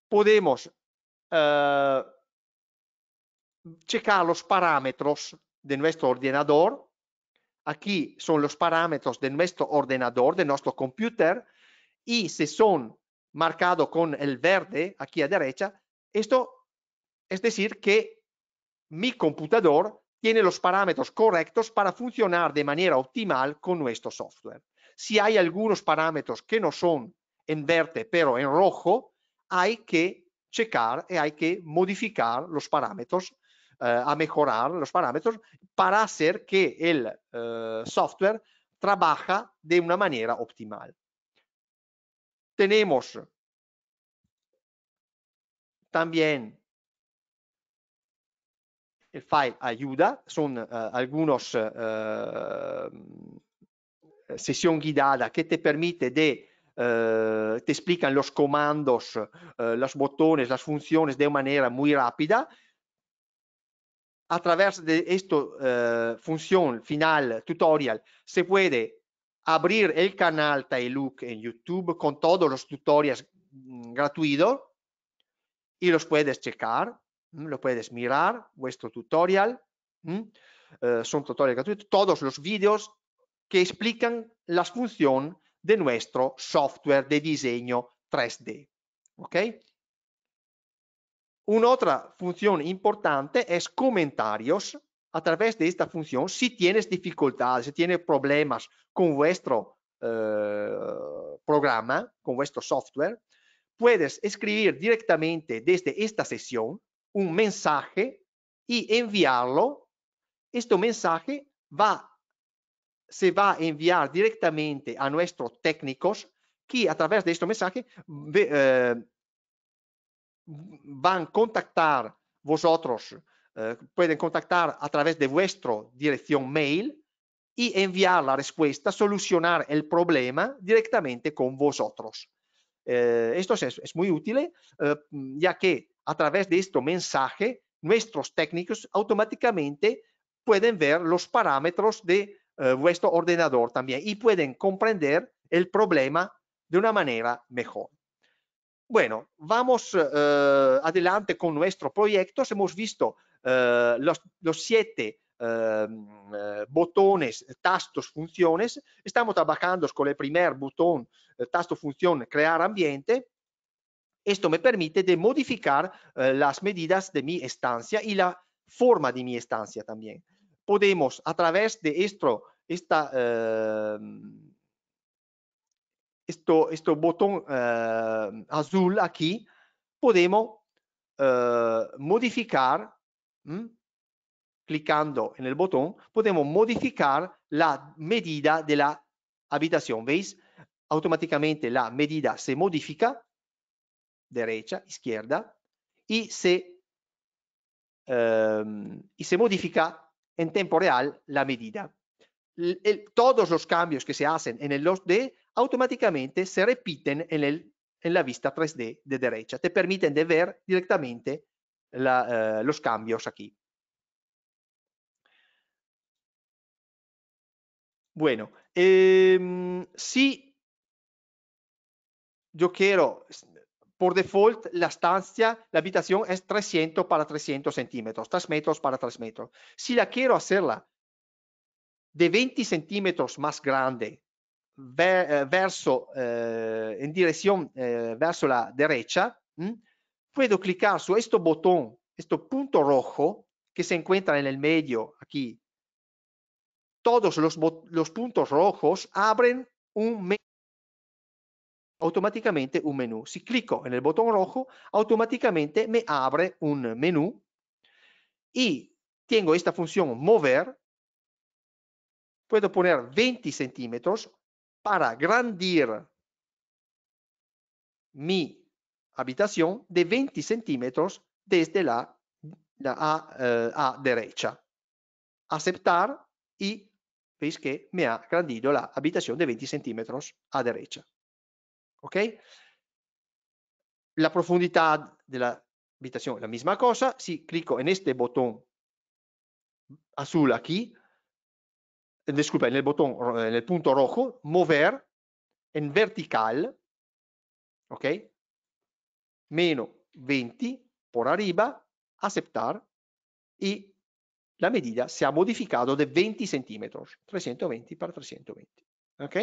Podemos eh, checar los parámetros de nuestro ordenador. Aquí son los parámetros de nuestro ordenador, de nuestro computer, y si son marcados con el verde aquí a derecha, esto es decir que mi computador tiene los parámetros correctos para funcionar de manera optimal con nuestro software. Si hay algunos parámetros que no son en verde, pero en rojo, hay que checar y hay que modificar los parámetros eh, a mejorar los parámetros para hacer que el eh, software trabaja de una manera optimal. Tenemos también el file ayuda, son eh, algunos sesión que te permite de te explican los comandos, los botones, las funciones de manera muy rápida a través de esta eh, función final tutorial se puede abrir el canal Tailook en YouTube con todos los tutoriales mm, gratuitos y los puedes checar, mm, lo puedes mirar, vuestro tutorial, mm, eh, son tutoriales gratuitos, todos los vídeos que explican la función de nuestro software de diseño 3D. ¿Ok? Una otra función importante es comentarios. A través de esta función, si tienes dificultades, si tienes problemas con vuestro eh, programa, con vuestro software, puedes escribir directamente desde esta sesión un mensaje y enviarlo. Este mensaje va, se va a enviar directamente a nuestros técnicos que a través de este mensaje eh, van a contactar vosotros, eh, pueden contactar a través de vuestra dirección mail y enviar la respuesta, solucionar el problema directamente con vosotros. Eh, esto es, muy útil, eh, mm, ya que a través de este mensaje, nuestros técnicos automáticamente pueden ver los parámetros de vuestro ordenador también y pueden comprender el problema de una manera mejor. Bueno, vamos eh, adelante con nuestro proyecto. Hemos visto eh, los, siete eh, botones, tastos, funciones. Estamos trabajando con el primer botón, tasto función, crear ambiente. Esto me permite de modificar las medidas de mi estancia y la forma de mi estancia también. Podemos, a través de esto, esta esto, este botón eh, azul aquí, podemos eh, modificar, clicando en el botón, podemos modificar la medida de la habitación. ¿Veis? Automáticamente la medida se modifica, derecha, izquierda, y se, em, y se modifica en tiempo real la medida. todos los cambios que se hacen en el 2D automáticamente se repiten en, el, la vista 3D de derecha. Te permiten de ver directamente eh, los cambios aquí. Bueno, em, si yo quiero, por default, la estancia, la habitación es 300 para 300 centímetros, 3 metros para 3 metros. Si la quiero hacerla de 20 centímetros más grande eh, verso, en eh, dirección eh, verso la derecha, hm, puedo clicar sobre este botón, este punto rojo que se encuentra en el medio aquí. Todos los, los puntos rojos abren un automáticamente un menú. Si clico en el botón rojo, automáticamente me abre un menú y tengo esta función mover. Puedo poner 20 centímetros para grandir mi habitación de 20 centímetros desde la, eh, a, derecha. Aceptar y veis que me ha grandido la habitación de 20 centímetros a derecha. ¿Ok? La profundidad de la habitación, es la misma cosa. Si clico en este botón azul aquí, eh, disculpa, en el botón, en el punto rojo, mover en vertical, ¿ok? Menos 20 por arriba, aceptar y la medida se ha modificado de 20 centímetros, 320 para 320, ¿ok?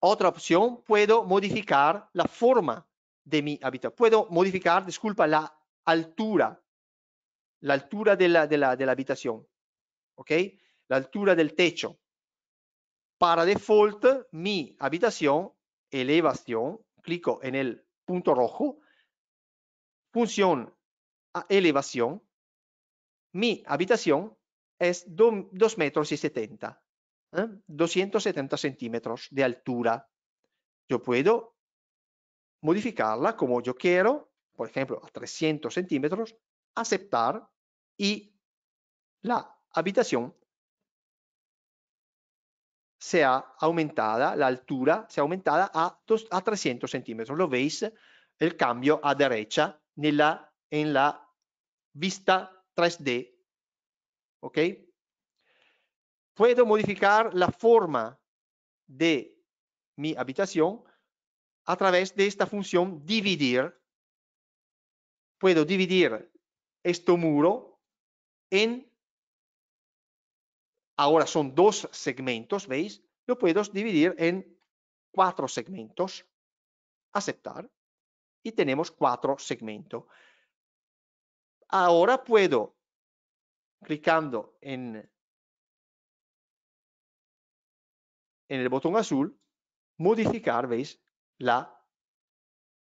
Otra opción, puedo modificar la forma de mi habitación, puedo modificar, disculpa, la altura, la altura de la habitación, ¿ok? La altura del techo. Para default, mi habitación, elevación, clico en el punto rojo, función a elevación, mi habitación es 2 metros y 70, 270 ¿eh? centímetros de altura. Yo puedo modificarla como yo quiero, por ejemplo, a 300 centímetros, aceptar y la habitación sea aumentada, la altura se aumentada a, a 300 centímetros. Lo veis el cambio a derecha en la vista 3D. ¿Ok? Puedo modificar la forma de mi habitación a través de esta función dividir. Puedo dividir este muro en ahora son dos segmentos, ¿veis? Lo puedo dividir en cuatro segmentos, aceptar, y tenemos cuatro segmentos. Ahora puedo, clicando en, en el botón azul, modificar, ¿veis? La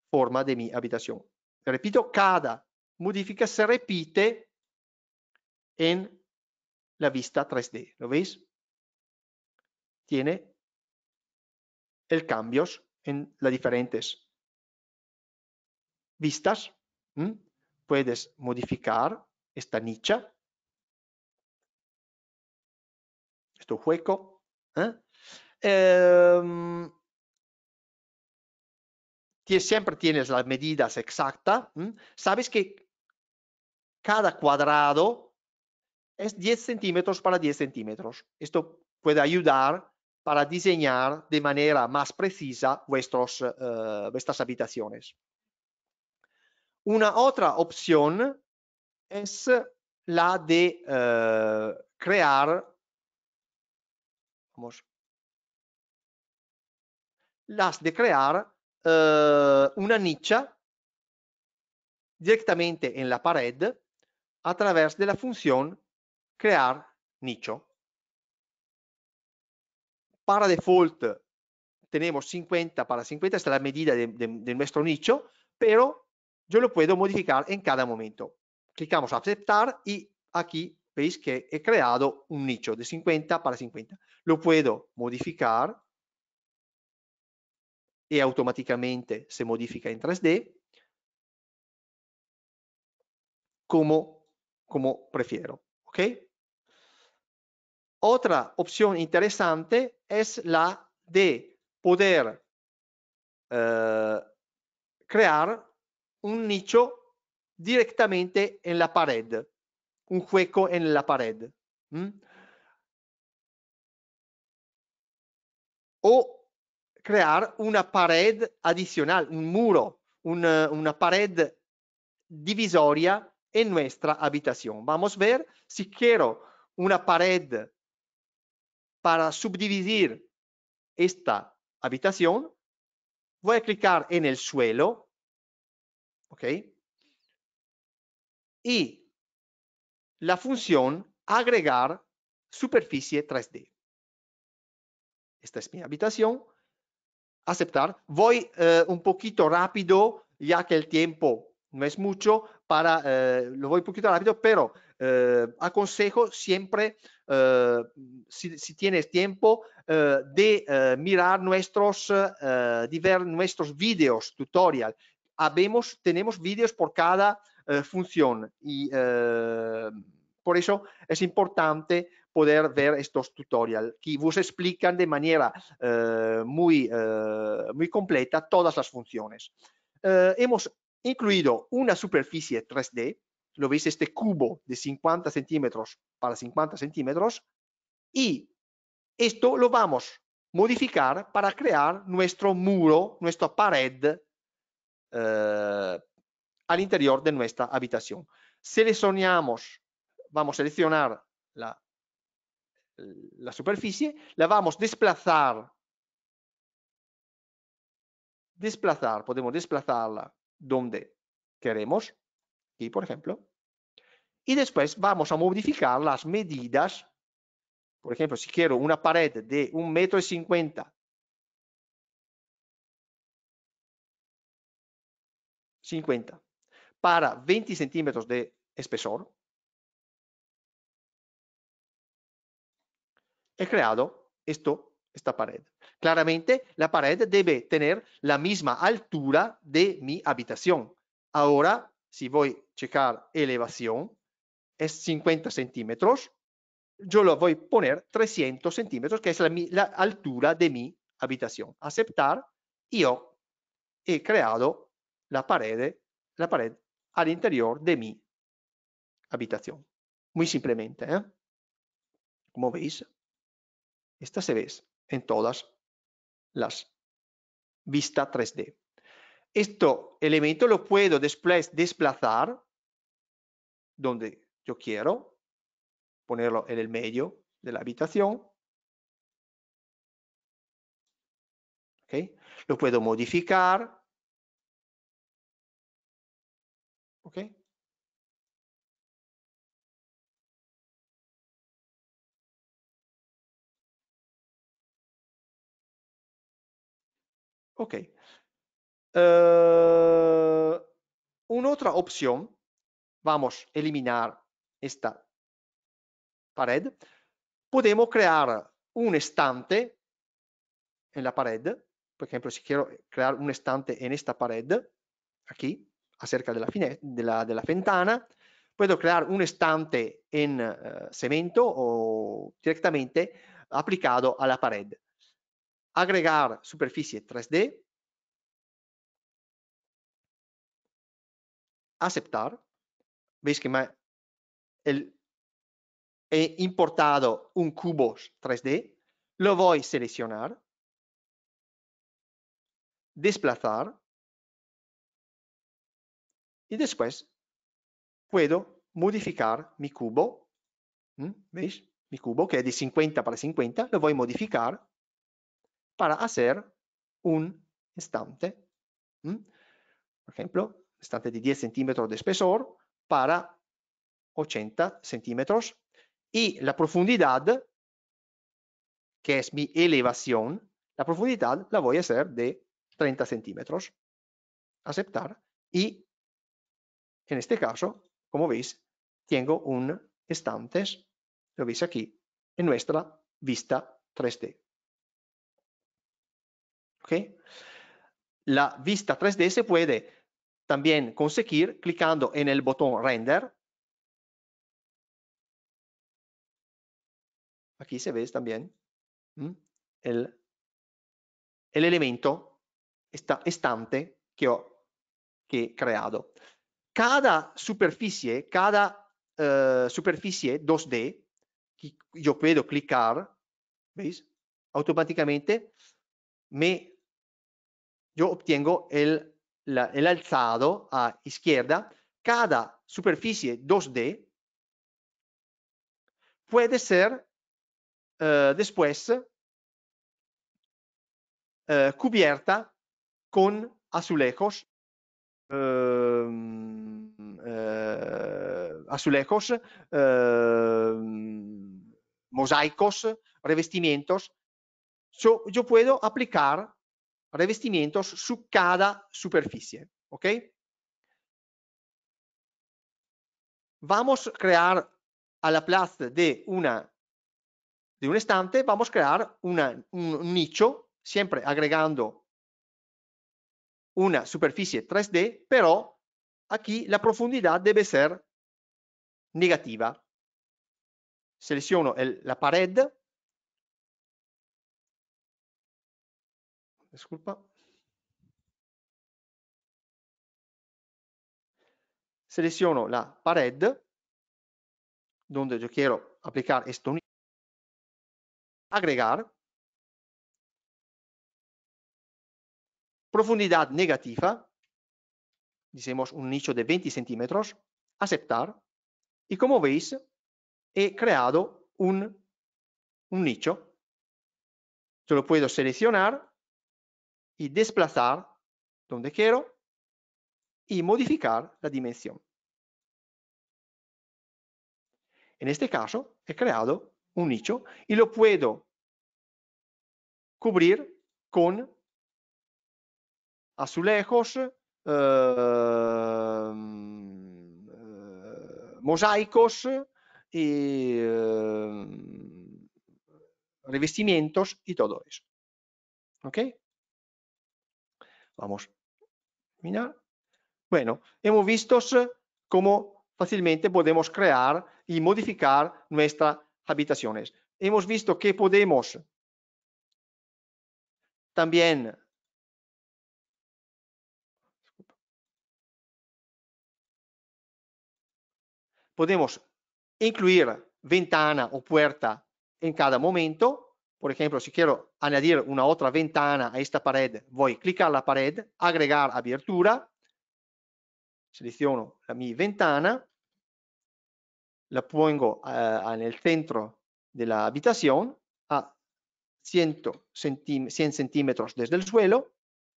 forma de mi habitación. Repito, cada modifica se repite en la vista 3D. ¿Lo veis? Tiene el cambios en las diferentes vistas. Puedes modificar esta nicha, esto hueco. ¿eh? Em, siempre tienes las medidas exactas. Sabes que cada cuadrado es 10 centímetros para 10 centímetros. Esto puede ayudar para diseñar de manera más precisa vuestros, eh, vuestras habitaciones. Una otra opción es la de eh, crear vamos, las de crear eh, una nicha directamente en la pared a través de la función crear nicho. Para default tenemos 50 para 50, esta es la medida de, nuestro nicho, pero yo lo puedo modificar en cada momento. Clicamos aceptar y aquí veis que he creado un nicho de 50 para 50. Lo puedo modificar y automáticamente se modifica en 3D como, como prefiero. ¿Ok? Otra opción interesante es la de poder eh, crear un nicho directamente en la pared, un hueco en la pared. O crear una pared adicional, un muro, una, eh, una pared divisoria en nuestra habitación. Vamos a ver si quiero una pared para subdividir esta habitación, voy a clicar en el suelo, ¿ok? Y la función agregar superficie 3D. Esta es mi habitación. Aceptar. Voy eh, un poquito rápido, ya que el tiempo no es mucho, para, eh, lo voy un poquito rápido, pero eh, aconsejo siempre, eh, si, tienes tiempo, eh, de mirar nuestros, de ver nuestros tutorial. tenemos videos por cada función y por eso es importante poder ver estos tutorial que vos explican de manera muy, muy completa todas las funciones. hemos incluido una superficie 3D lo veis este cubo de 50 centímetros para 50 centímetros y esto lo vamos a modificar para crear nuestro muro, nuestra pared eh, al interior de nuestra habitación. Seleccionamos, vamos a seleccionar la, la superficie, la vamos a desplazar, desplazar, podemos desplazarla donde queremos, aquí por ejemplo, y después vamos a modificar las medidas. Por ejemplo, si quiero una pared de un metro y cincuenta 50 para 20 centímetros de espesor, he creado esto, esta pared. Claramente, la pared debe tener la misma altura de mi habitación. Ahora, si voy a checar elevación, es 50 centímetros, yo lo voy a poner 300 centímetros, que es la, altura de mi habitación. Aceptar, yo he creado la pared, la pared al interior de mi habitación. Muy simplemente, ¿eh? Como veis, esta se ve en todas las vistas 3D. esto elemento lo puedo desplazar donde yo quiero ponerlo en el medio de la habitación. ¿Okay? Lo puedo modificar. ¿Okay? Ok. Eh, una otra opción, vamos a eliminar esta pared, podemos crear un estante en la pared. Por ejemplo, si quiero crear un estante en esta pared, aquí, acerca de la, de la, de la ventana, puedo crear un estante en uh, cemento o directamente aplicado a la pared. Agregar superficie 3D. Aceptar. Veis que me he importado un cubo 3D, lo voy a seleccionar, desplazar y después puedo modificar mi cubo, ¿Mm? ¿veis? Mi cubo que es de 50 para 50, lo voy a modificar para hacer un estante, ¿Mm? por ejemplo, estante de 10 centímetros de espesor para 80 centímetros y la profundidad, que es mi elevación, la profundidad la voy a hacer de 30 centímetros. Aceptar y en este caso, como veis, tengo un estantes, lo veis aquí, en nuestra vista 3D. La vista 3D se puede también conseguir clicando en el botón render aquí se ve también, el, elemento estante que he oh, creado. Cada superficie, cada eh, superficie 2D, que yo puedo clicar, ¿veis? Automáticamente me, yo obtengo el, el alzado a izquierda. Cada superficie 2D puede ser eh, después eh, cubierta con azulejos, ehm, eh, azulejos, ehm, mosaicos, revestimientos. Yo, yo puedo aplicar revestimientos su cada superficie. ¿Ok? Vamos a crear a la plaza de una de un istante vamos a crear una, un nicho, sempre agregando una superficie 3D, pero aquí la profondità deve essere negativa. Seleziono el, la pared. Disculpa. Seleziono la pared, donde io quiero applicare esto agregar profundidad negativa, decimos un nicho de 20 centímetros, aceptar y como veis he creado un, nicho. Yo lo puedo seleccionar y desplazar donde quiero y modificar la dimensión. En este caso he creado un nicho y lo puedo cubrir con azulejos, em, eh, mosaicos em, revestimientos y todo eso. ¿Ok? Vamos mirar. Bueno, hemos visto cómo fácilmente podemos crear y modificar nuestra habitaciones. Hemos visto que podemos también podemos incluir ventana o puerta en cada momento. Por ejemplo, si quiero añadir una otra ventana a esta pared, voy a clicar la pared, agregar abertura, selecciono la mi ventana la pongo ah, en el centro de la habitación a 100, centímetros desde el suelo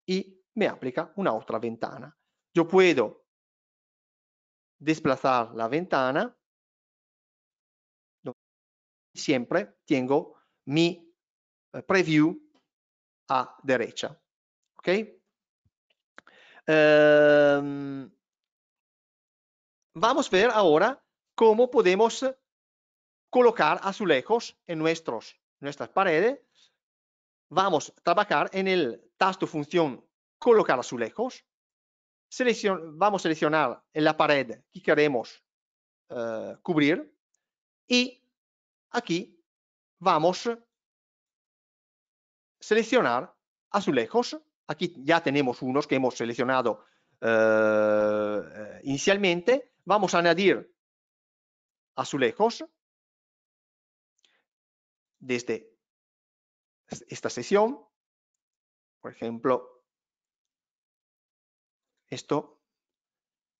y me aplica una otra ventana. Yo puedo desplazar la ventana. Siempre tengo mi eh, preview a derecha. ¿Ok? Em, vamos a ver ahora cómo podemos colocar azulejos en nuestros, nuestras paredes. Vamos a trabajar en el tasto función colocar azulejos. vamos a seleccionar la pared que queremos eh, cubrir y aquí vamos a seleccionar azulejos. Aquí ya tenemos unos que hemos seleccionado eh, eh, inicialmente. Vamos a añadir azulejos desde esta sesión. Por ejemplo, esto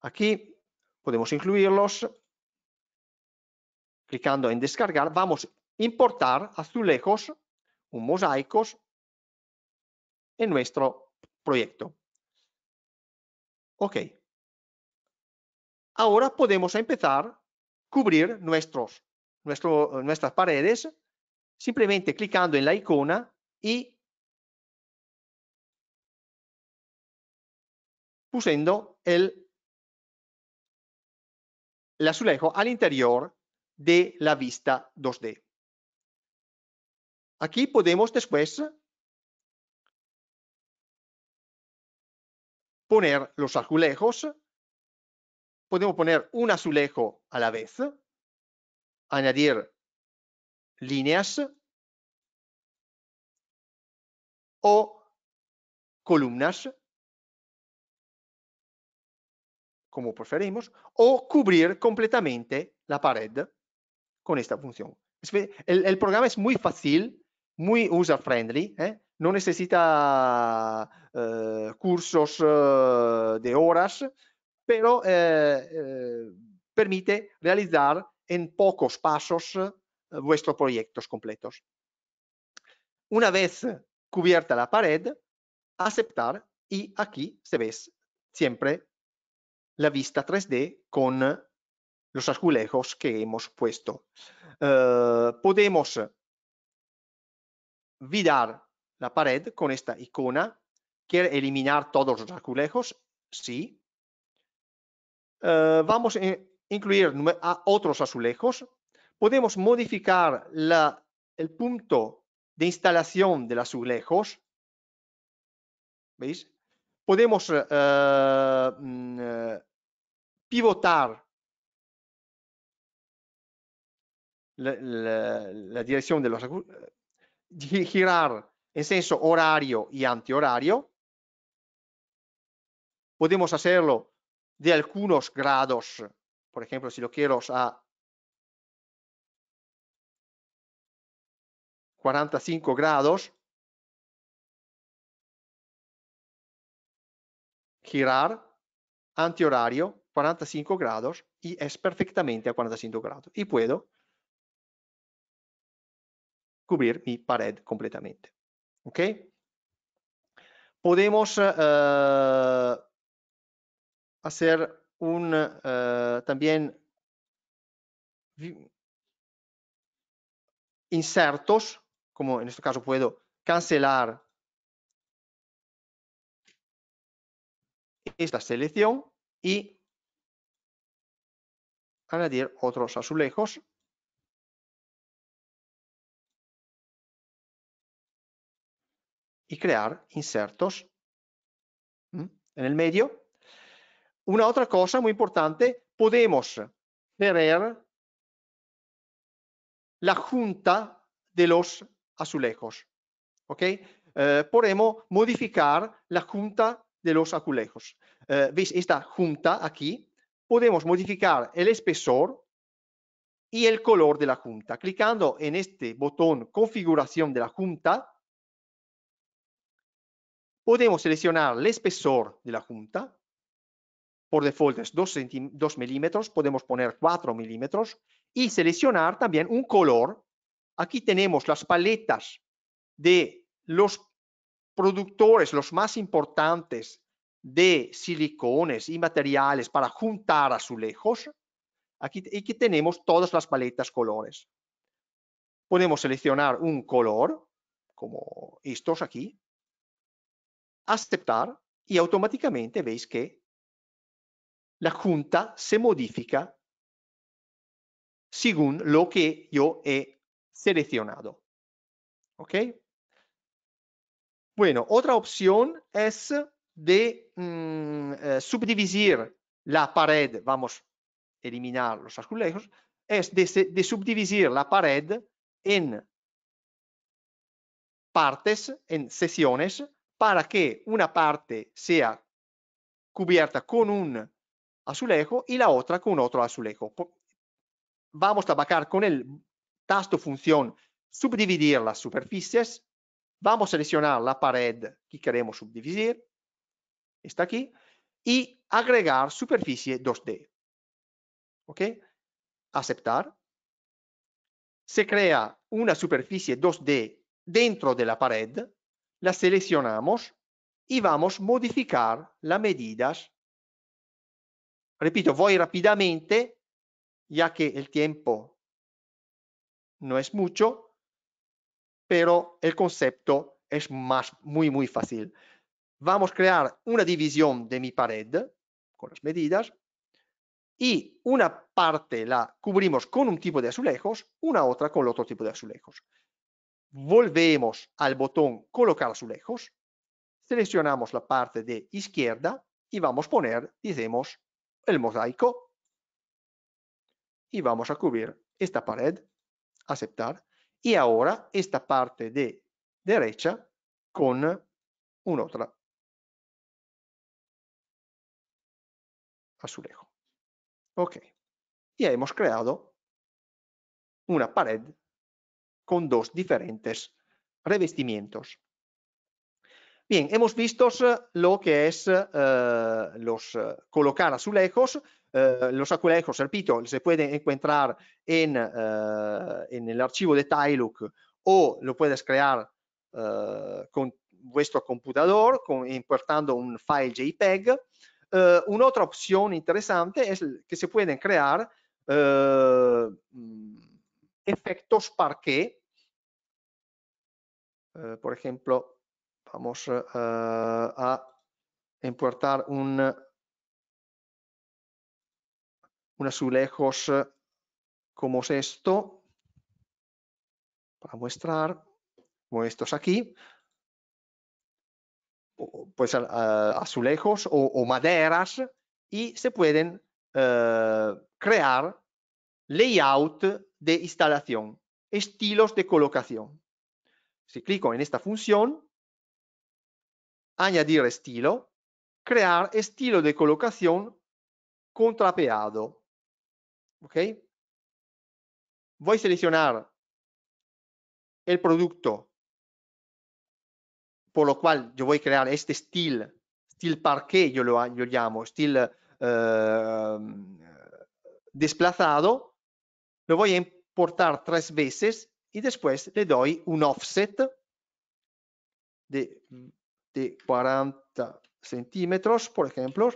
aquí podemos incluirlos. Clicando en descargar, vamos a importar azulejos, un mosaicos en nuestro proyecto. Ok. Ahora podemos empezar cubrir nuestros, nuestro, eh, nuestras paredes simplemente clicando en la icona y pusiendo el, el azulejo al interior de la vista 2D. Aquí podemos después poner los azulejos podemos poner un azulejo a la vez, añadir líneas o columnas, como preferimos, o cubrir completamente la pared con esta función. El, programa es muy fácil, muy user-friendly, ¿eh? no necesita eh, cursos eh, de horas, pero eh, eh, permite realizar en pocos pasos eh, vuestros proyectos completos. Una vez cubierta la pared, aceptar y aquí se ve siempre la vista 3D con los azulejos que hemos puesto. podemos vidar la pared con esta icona. ¿Quiere eliminar todos los azulejos? Sí. Eh, vamos a incluir a otros azulejos. Podemos modificar el punto de instalación de los azulejos. ¿Veis? Podemos eh, mm, eh, pivotar la, dirección de los girar en senso horario y antihorario. Podemos hacerlo de algunos grados. Por ejemplo, si lo quiero a 45 grados, girar antihorario 45 grados y es perfectamente a 45 grados. Y puedo cubrir mi pared completamente. ¿Ok? Podemos eh, eh, hacer un eh, también insertos, como en este caso puedo cancelar esta selección y añadir otros azulejos. Y crear insertos en el medio una otra cosa muy importante, podemos tener la junta de los azulejos. ¿Ok? Eh, podemos modificar la junta de los azulejos. Eh, ¿Veis esta junta aquí? Podemos modificar el espesor y el color de la junta. Clicando en este botón configuración de la junta, podemos seleccionar el espesor de la junta por default es 2, milímetros, podemos poner 4 milímetros y seleccionar también un color. Aquí tenemos las paletas de los productores, los más importantes de silicones y materiales para juntar azulejos. Aquí, aquí tenemos todas las paletas colores. Podemos seleccionar un color, como estos aquí, aceptar y automáticamente veis que la junta se modifica según lo que yo he seleccionado. ¿Ok? Bueno, otra opción es de mm, eh, subdividir la pared, vamos a eliminar los azulejos, es de, de subdividir la pared en partes, en sesiones, para que una parte sea cubierta con un azulejo y la otra con otro azulejo. Vamos a trabajar con el tasto función subdividir las superficies. Vamos a seleccionar la pared que queremos subdividir. Está aquí. Y agregar superficie 2D. ¿Ok? Aceptar. Se crea una superficie 2D dentro de la pared. La seleccionamos y vamos a modificar las medidas Repito, voy rápidamente, ya que el tiempo no es mucho, pero el concepto es más, muy, muy fácil. Vamos a crear una división de mi pared con las medidas y una parte la cubrimos con un tipo de azulejos, una otra con otro tipo de azulejos. Volvemos al botón colocar azulejos, seleccionamos la parte de izquierda y vamos a poner, decimos, el mosaico y vamos a cubrir esta pared, aceptar, y ahora esta parte de derecha con un otra azulejo. Ok, ya hemos creado una pared con dos diferentes revestimientos. Bien, hemos visto eh, lo que es eh, eh, los colocar azulejos. los azulejos, repito, se pueden encontrar en, el archivo de Tiluk o lo puedes crear con vuestro computador importando un file JPEG. una otra opción interesante es que se pueden crear mm, efectos parquet. por ejemplo, vamos eh, a importar un, un azulejos eh, como es esto para mostrar como estos aquí pues azulejos o, maderas y se pueden eh, crear layout de instalación estilos de colocación si clico en esta función añadir estilo, crear estilo de colocación contrapeado. ¿Ok? Voy a seleccionar el producto por lo cual yo voy a crear este estilo, estilo parqué yo lo, yo llamo, estilo eh, desplazado, lo voy a importar tres veces y después le doy un offset de de 40 centímetros, por ejemplo,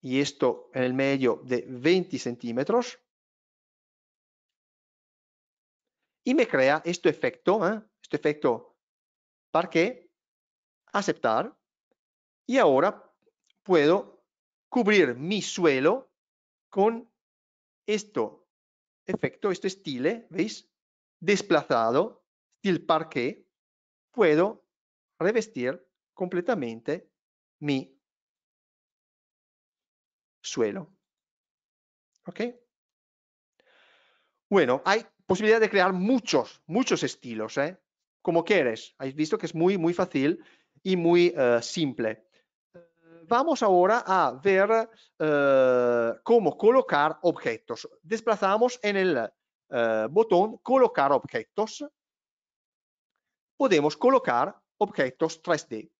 y esto en el medio de 20 centímetros, y me crea este efecto, ¿eh? este efecto parqué, aceptar, y ahora puedo cubrir mi suelo con esto efecto, este estilo, ¿veis? Desplazado, estilo parqué, puedo revestir completamente mi suelo. ¿Ok? Bueno, hay posibilidad de crear muchos, muchos estilos, ¿eh? Como quieres. Habéis visto que es muy, muy fácil y muy eh, simple. Vamos ahora a ver eh, cómo colocar objetos. Desplazamos en el eh, botón colocar objetos podemos colocar objetos 3D.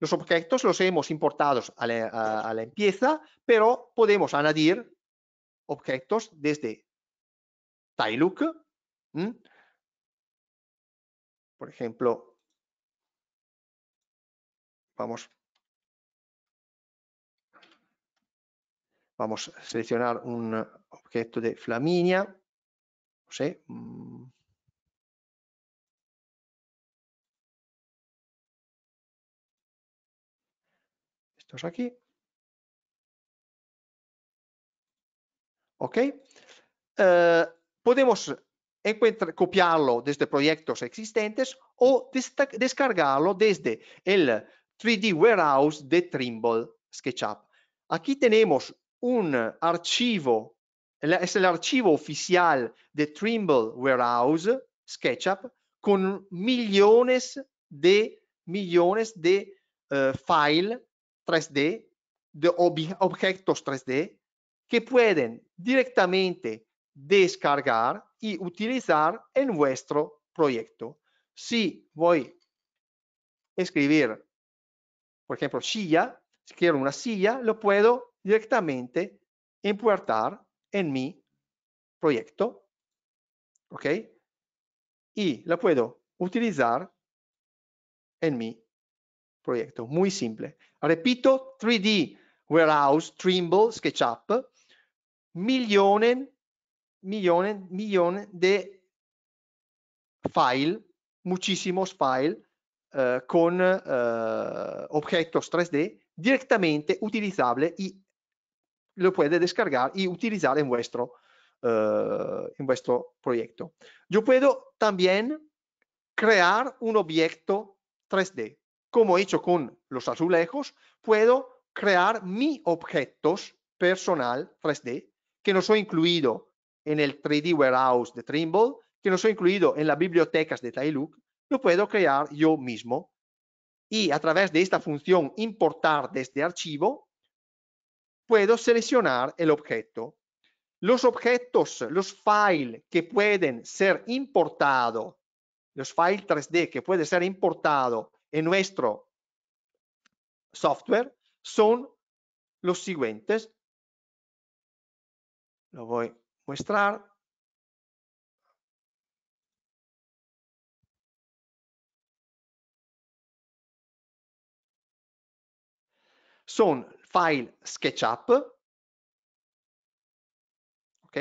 Los objetos los hemos importado a la, a, empieza, pero podemos añadir objetos desde TILUK. Look. Por ejemplo, vamos, vamos a seleccionar un objeto de Flaminia. No sé. Mm, Pues aquí. ¿Ok? Eh, podemos copiarlo desde proyectos existentes o descargarlo desde el 3D Warehouse de Trimble SketchUp. Aquí tenemos un archivo, es el archivo oficial de Trimble Warehouse SketchUp con millones de millones de eh, file. files 3D, de objetos 3D, que pueden directamente descargar y utilizar en vuestro proyecto. Si voy a escribir, por ejemplo, silla, si quiero una silla, lo puedo directamente importar en mi proyecto, ¿ok? Y la puedo utilizar en mi proyecto. Muy simple. Repito, 3D, Warehouse, Trimble, SketchUp, millones, millones, millones de file, muchísimos file eh, con eh, objetos 3D directamente utilizable y lo puede descargar y utilizar en vuestro, eh, en vuestro proyecto. Yo puedo también crear un objeto 3D como he hecho con los azulejos, puedo crear mi objetos personal 3D que no soy incluido en el 3D Warehouse de Trimble, que no soy incluido en las bibliotecas de Tailook, lo puedo crear yo mismo. Y a través de esta función importar desde este archivo, puedo seleccionar el objeto. Los objetos, los files que pueden ser importados, los files 3D que pueden ser importados en nuestro software son los siguientes. Lo voy a mostrar. Son file SketchUp, ok?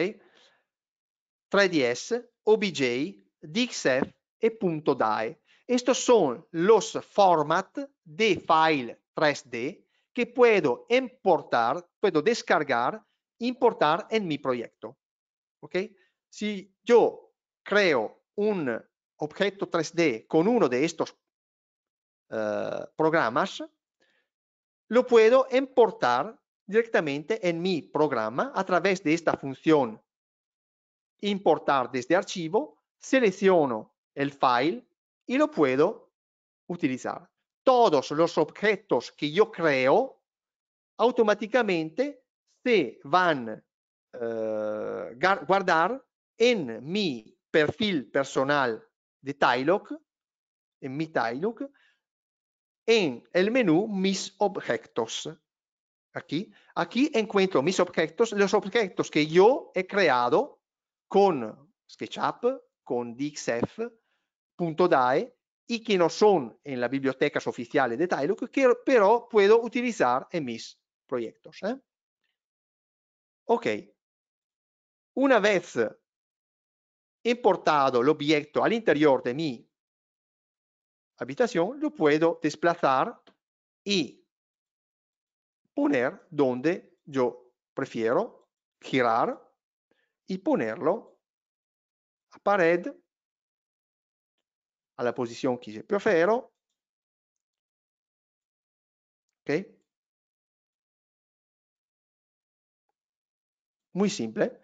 3ds, obj, dxf e .dae. Estos son los formats de file 3D que puedo importar, puedo descargar, importar en mi proyecto. ¿Ok? Si yo creo un objeto 3D con uno de estos eh, programas, lo puedo importar directamente en mi programa a través de esta función importar desde archivo, selecciono el file y lo puedo utilizar. Todos los objetos que yo creo automáticamente se van eh, a guardar en mi perfil personal de Tylock, en mi Tylock, en el menú Mis Objetos. Aquí, aquí encuentro mis objetos, los objetos que yo he creado con SketchUp, con DXF, .dae y que no son en las bibliotecas oficiales de Tyloc, que pero puedo utilizar en mis proyectos. ¿eh? Ok. Una vez importado el objeto al interior de mi habitación, lo puedo desplazar y poner donde yo prefiero, girar y ponerlo a pared a la posición que yo prefiero. Muy simple.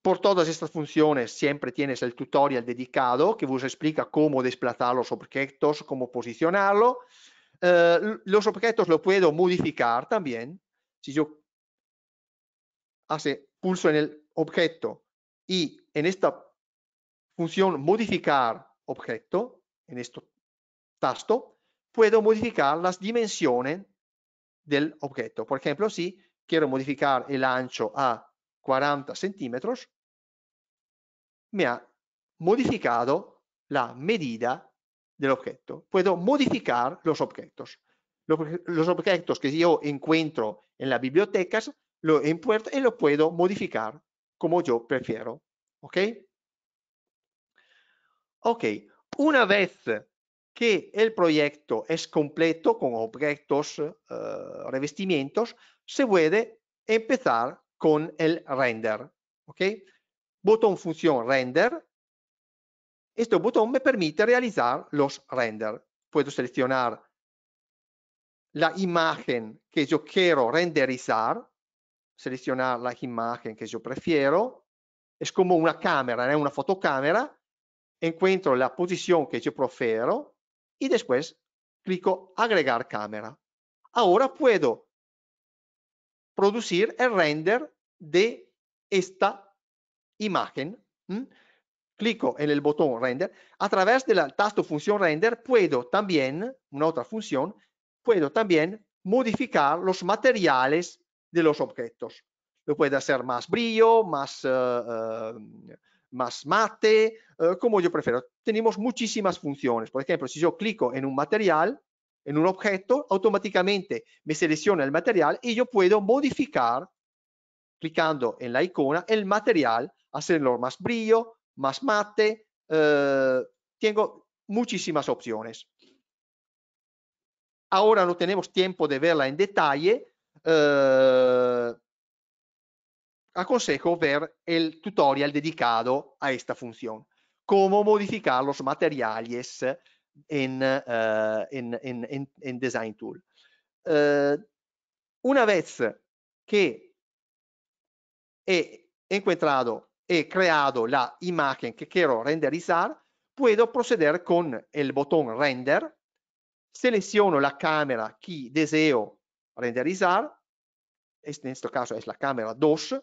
Por todas estas funciones siempre tienes el tutorial dedicado que vos explica cómo desplazar los objetos, cómo posicionarlo. Eh, los objetos los puedo modificar también. Si yo hace pulso en el objeto y en esta función modificar objeto, en este tasto, puedo modificar las dimensiones del objeto. Por ejemplo, si quiero modificar el ancho a 40 centímetros, me ha modificado la medida del objeto. Puedo modificar los objetos. Los objetos que yo encuentro en las bibliotecas, lo importo y lo puedo modificar como yo prefiero. ¿Ok? Ok, una vez que el proyecto es completo con objetos, eh, revestimientos, se puede empezar con el render. ¿Ok? Botón función render. Este botón me permite realizar los render. Puedo seleccionar la imagen que yo quiero renderizar, seleccionar la imagen que yo prefiero. Es como una cámara, ¿eh? una fotocámara encuentro la posición que yo profero y después clico agregar cámara. Ahora puedo producir el render de esta imagen. Clico en el botón render. A través del tasto función render puedo también, una otra función, puedo también modificar los materiales de los objetos. Lo puedo hacer más brillo, más eh, eh, más mate, eh, como yo prefiero. Tenemos muchísimas funciones. Por ejemplo, si yo clico en un material, en un objeto, automáticamente me selecciona el material y yo puedo modificar, clicando en la icona, el material, hacerlo más brillo, más mate. Eh, tengo muchísimas opciones. Ahora no tenemos tiempo de verla en detalle. Eh, aconsejo ver el tutorial dedicado a esta función. Cómo modificar los materiales en, uh, en, en, en Design Tool. Uh, una vez que he encontrado he creado la imagen que quiero renderizar, puedo proceder con el botón Render, selecciono la cámara que deseo renderizar, en este caso es la cámara 2,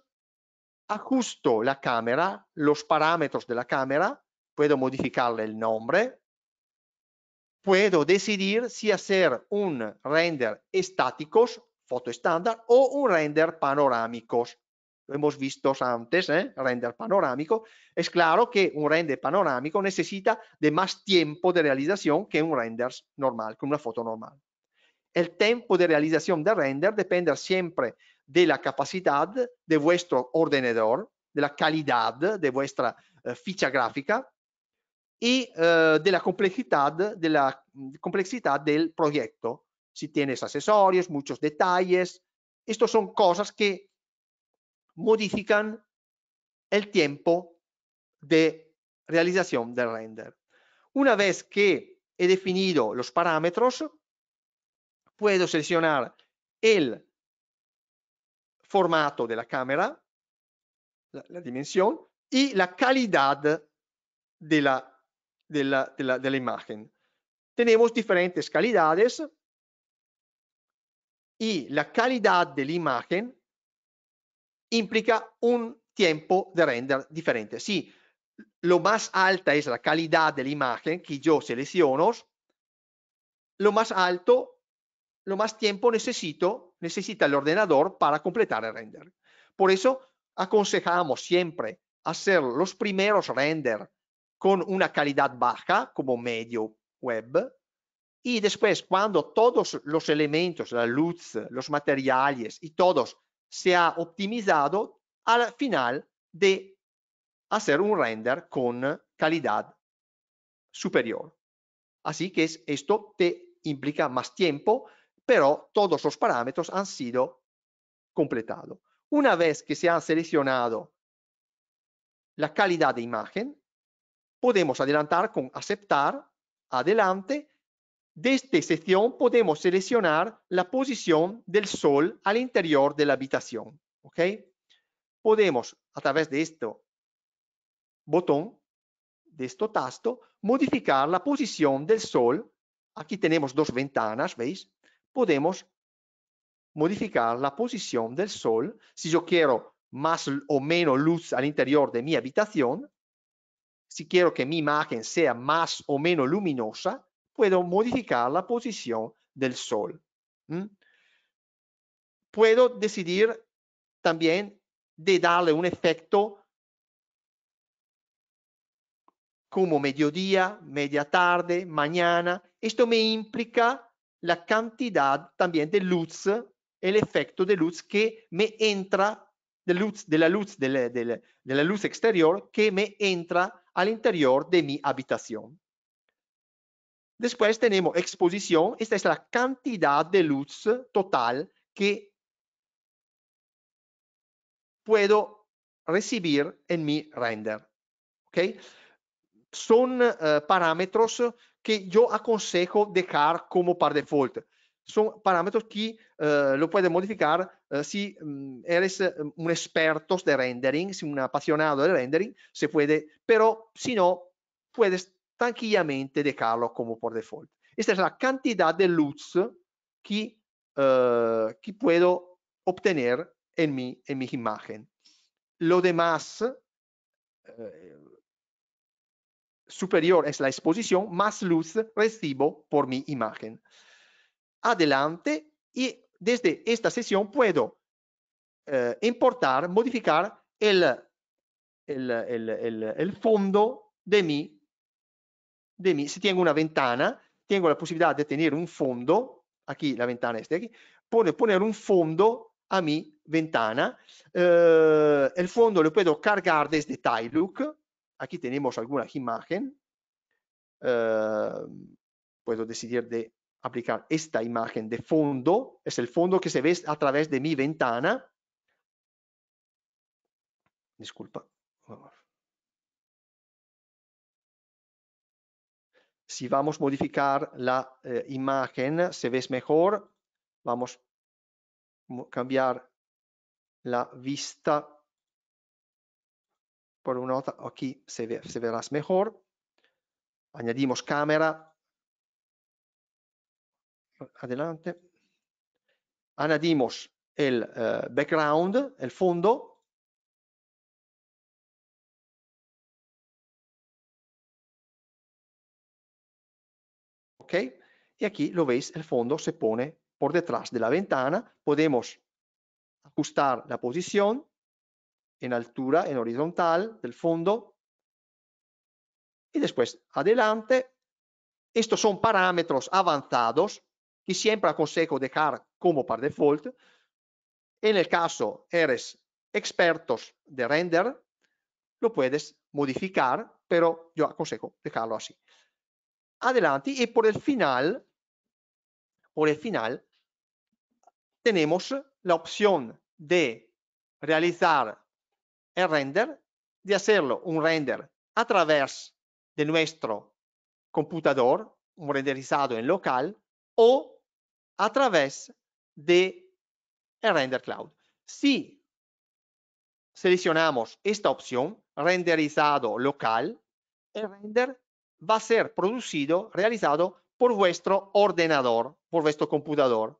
ajusto la cámara, los parámetros de la cámara, puedo modificarle el nombre, puedo decidir si hacer un render estático, foto estándar, o un render panorámico. Lo hemos visto antes, ¿eh? render panorámico. Es claro que un render panorámico necesita de más tiempo de realización que un render normal, que una foto normal. El tiempo de realización del render depende siempre de la capacidad de vuestro ordenador, de la calidad de vuestra eh, ficha gráfica y eh, de la complejidad de la mm, del proyecto. Si tienes accesorios, muchos detalles, estos son cosas que modifican el tiempo de realización del render. Una vez que he definido los parámetros, puedo seleccionar el formato de la cámara, la, dimensión, y la calidad de la, imagen. Tenemos diferentes calidades y la calidad de la imagen implica un tiempo de render diferente. Si lo más alta es la calidad de la imagen que yo selecciono, lo más alto, lo más tiempo necesito necesita el ordenador para completar el render. Por eso aconsejamos siempre hacer los primeros render con una calidad baja como medio web y después cuando todos los elementos, la luz, los materiales y todos se ha optimizado al final de hacer un render con calidad superior. Así que esto te implica más tiempo, pero todos los parámetros han sido completados. Una vez que se ha seleccionado la calidad de imagen, podemos adelantar con aceptar, adelante. De esta sección podemos seleccionar la posición del sol al interior de la habitación. ¿ok? Podemos, a través de este botón, de este tasto, modificar la posición del sol. Aquí tenemos dos ventanas, ¿veis? podemos modificar la posición del sol. Si yo quiero más o menos luz al interior de mi habitación, si quiero que mi imagen sea más o menos luminosa, puedo modificar la posición del sol. Puedo decidir también de darle un efecto como mediodía, media tarde, mañana. Esto me implica la cantidad también de luz, el efecto de luz que me entra, de, luz, de la luz, exterior que me entra al interior de mi habitación. Después tenemos exposición. Esta es la cantidad de luz total que puedo recibir en mi render. Son eh, parámetros que yo aconsejo dejar como par default. Son parámetros que eh, lo puedes modificar eh, si mm, eres eh, un experto de rendering, si un apasionado de rendering, se puede, pero si no, puedes tranquilamente dejarlo como por default. Esta es la cantidad de luz que, que puedo obtener en mi, en mi imagen. Lo demás, superior es la exposición, más luz recibo por mi imagen. Adelante y desde esta sesión puedo eh, importar, modificar el, el, el, el, fondo de mi, de mi, si tengo una ventana, tengo la posibilidad de tener un fondo, aquí la ventana está aquí, poner un fondo a mi ventana. Eh, el fondo lo puedo cargar desde Look. Aquí tenemos alguna imagen. Em, puedo decidir de aplicar esta imagen de fondo. Es el fondo que se ve a través de mi ventana. Disculpa. Si vamos a modificar la eh, imagen, se ve mejor. Vamos a cambiar la vista por una otra, aquí se, verás mejor. Añadimos cámara. Adelante. Añadimos el eh, background, el fondo, Ok. Y aquí lo veis, el fondo se pone por detrás de la ventana, podemos ajustar la posición en altura, en horizontal, del fondo. Y después, adelante. Estos son parámetros avanzados que siempre aconsejo dejar como par default. En el caso eres expertos de render, lo puedes modificar, pero yo aconsejo dejarlo así. Adelante y por el final, por el final, tenemos la opción de realizar el render, de hacerlo un render a través de nuestro computador, un renderizado en local, o a través de el render cloud. Si seleccionamos esta opción, renderizado local, el render va a ser producido, realizado por vuestro ordenador, por vuestro computador.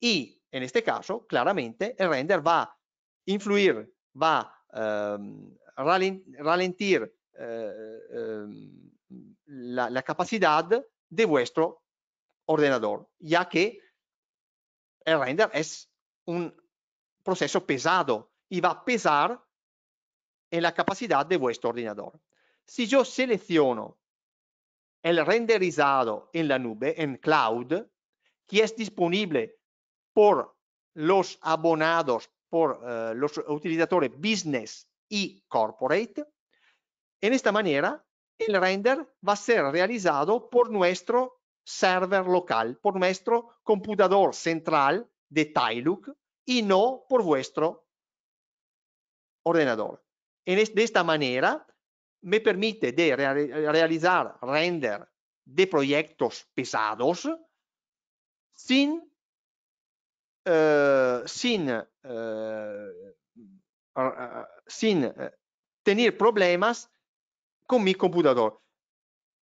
Y en este caso, claramente, el render va a influir, va Ehm, ralentir eh, ehm, la, capacidad de vuestro ordenador, ya que el render es un proceso pesado y va a pesar en la capacidad de vuestro ordenador. Si yo selecciono el renderizado en la nube, en cloud, que es disponible por los abonados por eh, los utilizadores business y corporate. En esta manera, el render va a ser realizado por nuestro server local, por nuestro computador central de Tailook y no por vuestro ordenador. de esta manera, me permite de realizar render de proyectos pesados sin, eh, sin eh, sin eh, tener problemas con mi computador.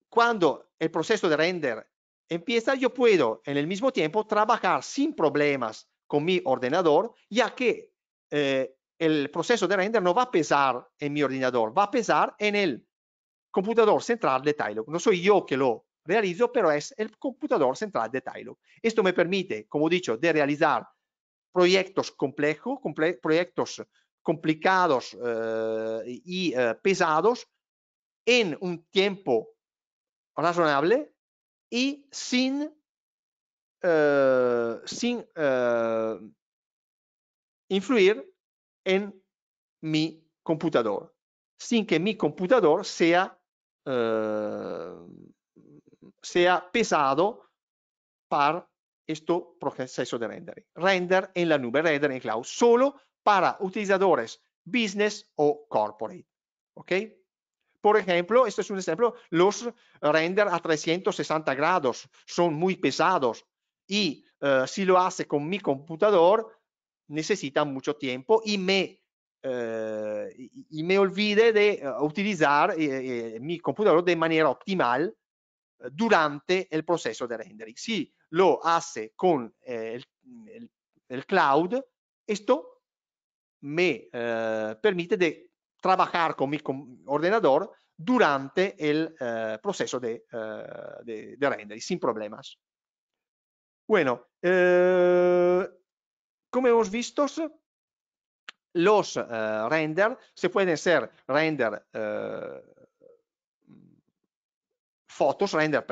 Cuando el proceso de render empieza, yo puedo en el mismo tiempo trabajar sin problemas con mi ordenador, ya que eh, el proceso de render no va a pesar en mi ordenador, va a pesar en el computador central de Tilog. No soy yo que lo realizo, pero es el computador central de Tilog. Esto me permite, como he dicho, de realizar proyectos complejos, proyectos complicados eh, y eh, pesados en un tiempo razonable y sin, eh, sin influir en mi computador, sin que mi computador sea, sea pesado para este proceso de rendering. Render en la nube, render en cloud, solo para utilizadores business o corporate. ¿Ok? Por ejemplo, este es un ejemplo, los render a 360 grados son muy pesados y eh, si lo hace con mi computador necesita mucho tiempo y me, eh, y, me olvide de eh, utilizar mi computador de manera optimal durante el proceso de rendering. Si lo hace con eh, mm, el, cloud, esto me eh, permite de trabajar con mi ordenador durante el eh, proceso de, render, sin problemas. Bueno, como hemos visto, los render se pueden ser render fotos, render,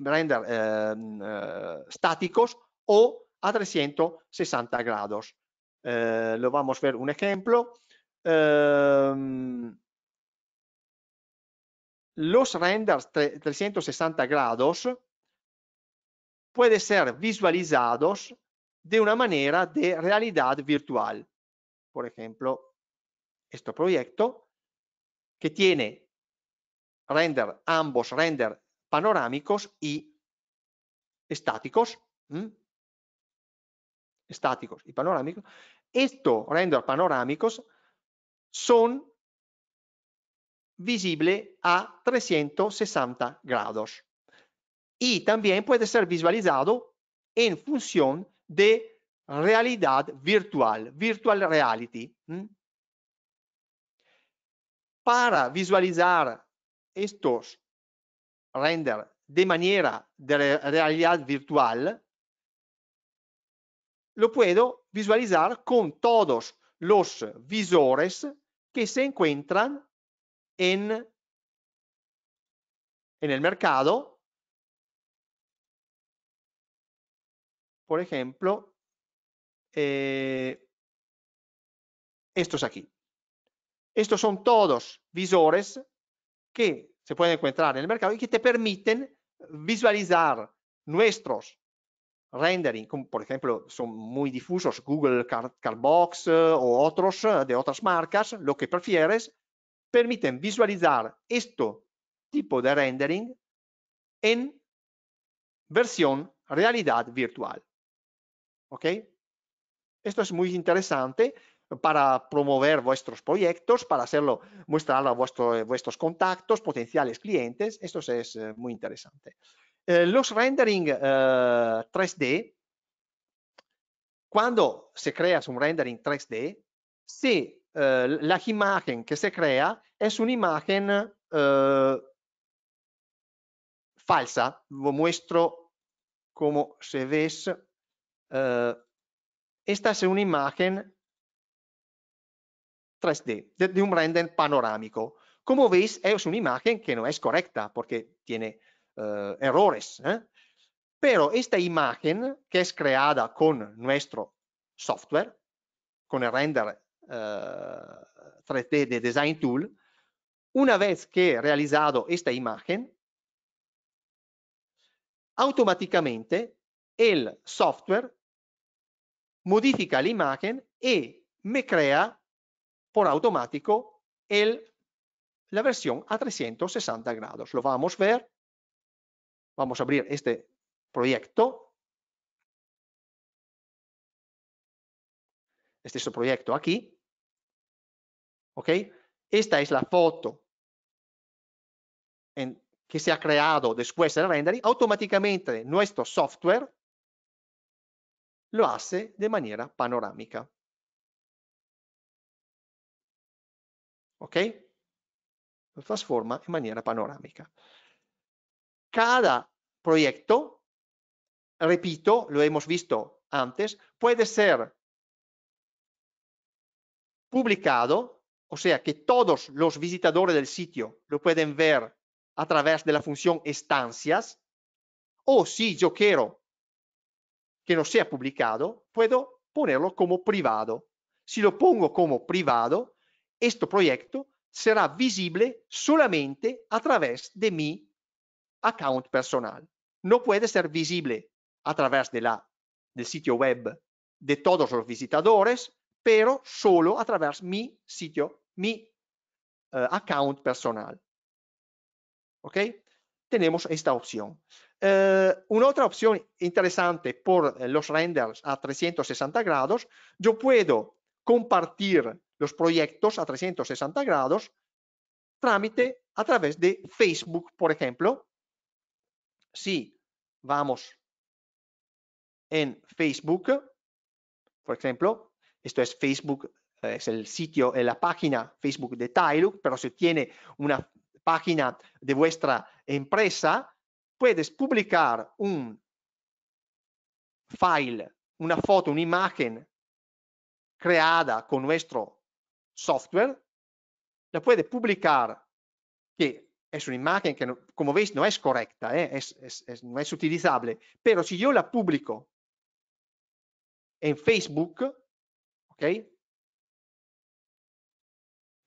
render estáticos ehm, eh, o a 360 grados. Eh, lo vamos a ver un ejemplo. Ehm, los renders 360 grados pueden ser visualizados de una manera de realidad virtual. Por ejemplo, este proyecto que tiene render, ambos render panorámicos y estáticos. Estáticos y panorámicos. Estos render panorámicos son visibles a 360 grados y también puede ser visualizado en función de realidad virtual, virtual reality. Para visualizar estos render de manera de realidad virtual, lo puedo visualizar con todos los visores que se encuentran en, en el mercado. Por ejemplo, eh, estos aquí. Estos son todos visores que se pueden encontrar en el mercado y que te permiten visualizar nuestros rendering, como por ejemplo son muy difusos Google Cardbox eh, o otros eh, de otras marcas, lo que prefieres, permiten visualizar este tipo de rendering en versión realidad virtual. ¿Ok? Esto es muy interesante para promover vuestros proyectos, para hacerlo, mostrarlo a eh, vuestros contactos, potenciales clientes. Esto es eh, muy interesante. Eh, los rendering 3D, cuando se crea un rendering 3D, si la imagen que se crea es una imagen falsa, lo muestro como se ve. esta es una imagen 3D, di un render panoramico. Come veis, è una imagen que no es correcta porque tiene uh, errores. ¿eh? Pero esta imagen che è creata con nuestro software, con el render uh, eh, 3D de Design Tool, una vez che he realizado esta imagen, automaticamente il software modifica la imagen y me crea automático la versión a 360 grados. Lo vamos a ver. Vamos a abrir este proyecto. Este es el proyecto aquí. ¿Ok? Esta es la foto que se ha creado después del rendering. Automáticamente nuestro software lo hace de manera panorámica. ¿Ok? Lo transforma en manera panorámica. Cada proyecto, repito, lo hemos visto antes, puede ser publicado, o sea que todos los visitadores del sitio lo pueden ver a través de la función estancias, o si yo quiero que no sea publicado, puedo ponerlo como privado. Si lo pongo como privado, este proyecto será visible solamente a través de mi account personal. No puede ser visible a través de la, del sitio web de todos los visitadores, pero solo a través mi sitio, mi eh, account personal. ¿Ok? Tenemos esta opción. Eh, una otra opción interesante por los renders a 360 grados, yo puedo compartir los proyectos a 360 grados, trámite a través de Facebook, por ejemplo. Si vamos en Facebook, por ejemplo, esto es Facebook, eh, es el sitio, eh, la página Facebook de Tiluk, pero si tiene una página de vuestra empresa, puedes publicar un file, una foto, una imagen creada con nuestro software la puede pubblicare che è un'immagine che, come no, como veis, no es correcta, ¿eh? è, es, es, no es utilizable, pero si yo la pubblico en Facebook, ¿ok?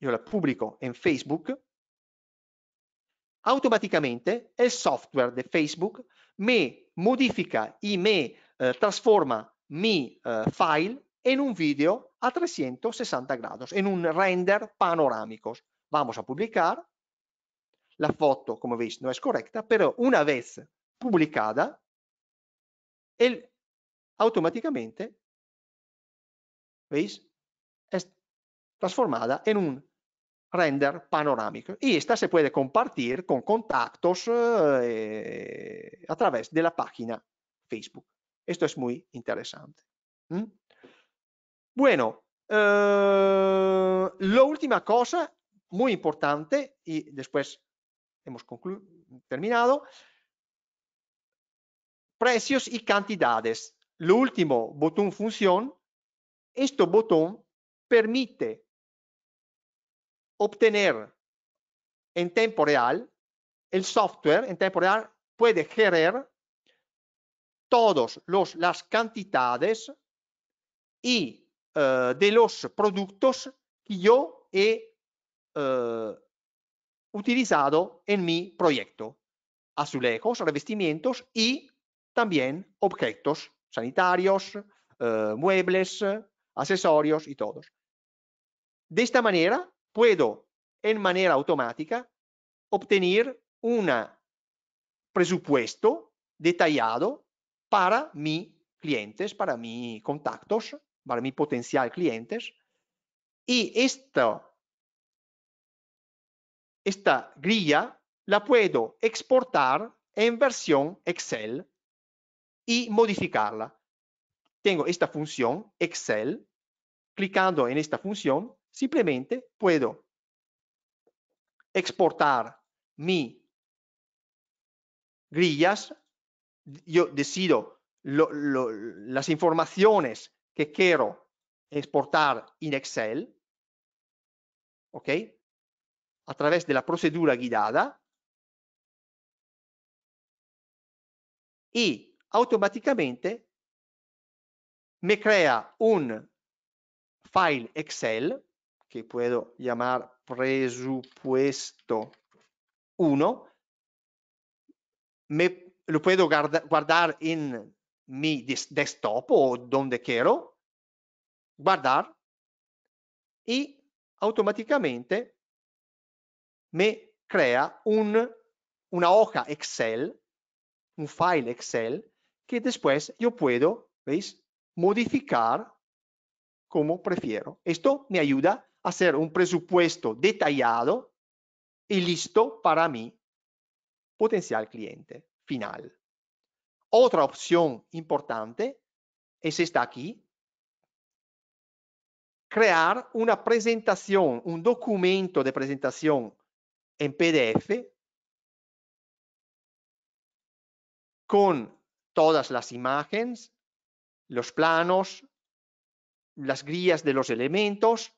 Io la pubblico en Facebook, automaticamente il software di Facebook me modifica y me eh, transforma mi eh, file en un vídeo a 360 grados, en un render panorámico. Vamos a publicar. La foto, como veis, no es correcta, pero una vez publicada, él automáticamente, ¿veis? Es transformada en un render panorámico. Y esta se puede compartir con contactos eh, a través de la página Facebook. Esto es muy interesante. Bueno, eh, la última cosa, muy importante, y después hemos terminado, precios y cantidades. Lo último, botón función, este botón permite obtener en tiempo real, el software en tiempo real puede generar todas las cantidades y eh, de los productos que yo he eh, utilizado en mi proyecto. Azulejos, revestimientos y también objetos sanitarios, eh, muebles, accesorios y todos. De esta manera puedo en manera automática obtener un presupuesto detallado para mis clientes, para mis contactos para mi potencial clientes. Y esto, esta grilla la puedo exportar en versión Excel y modificarla. Tengo esta función Excel. Clicando en esta función, simplemente puedo exportar mi grillas. Yo decido las informaciones che quiero exportar in Excel, ¿ok? A través la procedura guidata e automaticamente me crea un file Excel che puedo llamar presupuesto 1, me, lo puedo guarda, guardar in mi desktop o donde quiero, guardar y automáticamente me crea un, una hoja Excel, un file Excel, que después yo puedo, Modificar como prefiero. Esto me ayuda a hacer un presupuesto detallado y listo para mi potencial cliente final. Otra opción importante es esta aquí. Crear una presentación, un documento de presentación en PDF con todas las imágenes, los planos, las guías de los elementos,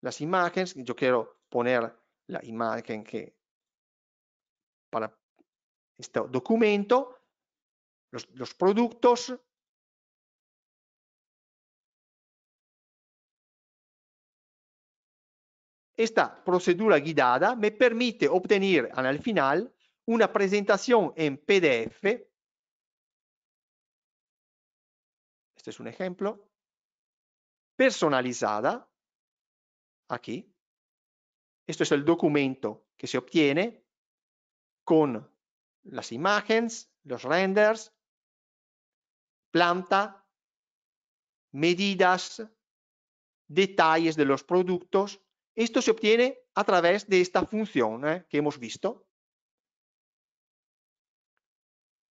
las imágenes. Yo quiero poner la imagen que para este documento, los, productos, Esta procedura guiada me permite obtener al final una presentación en PDF. Este es un ejemplo. Personalizada. Aquí. Esto es el documento que se obtiene con las imágenes, los renders, planta, medidas, detalles de los productos. Esto se obtiene a través de esta función ¿eh? que hemos visto.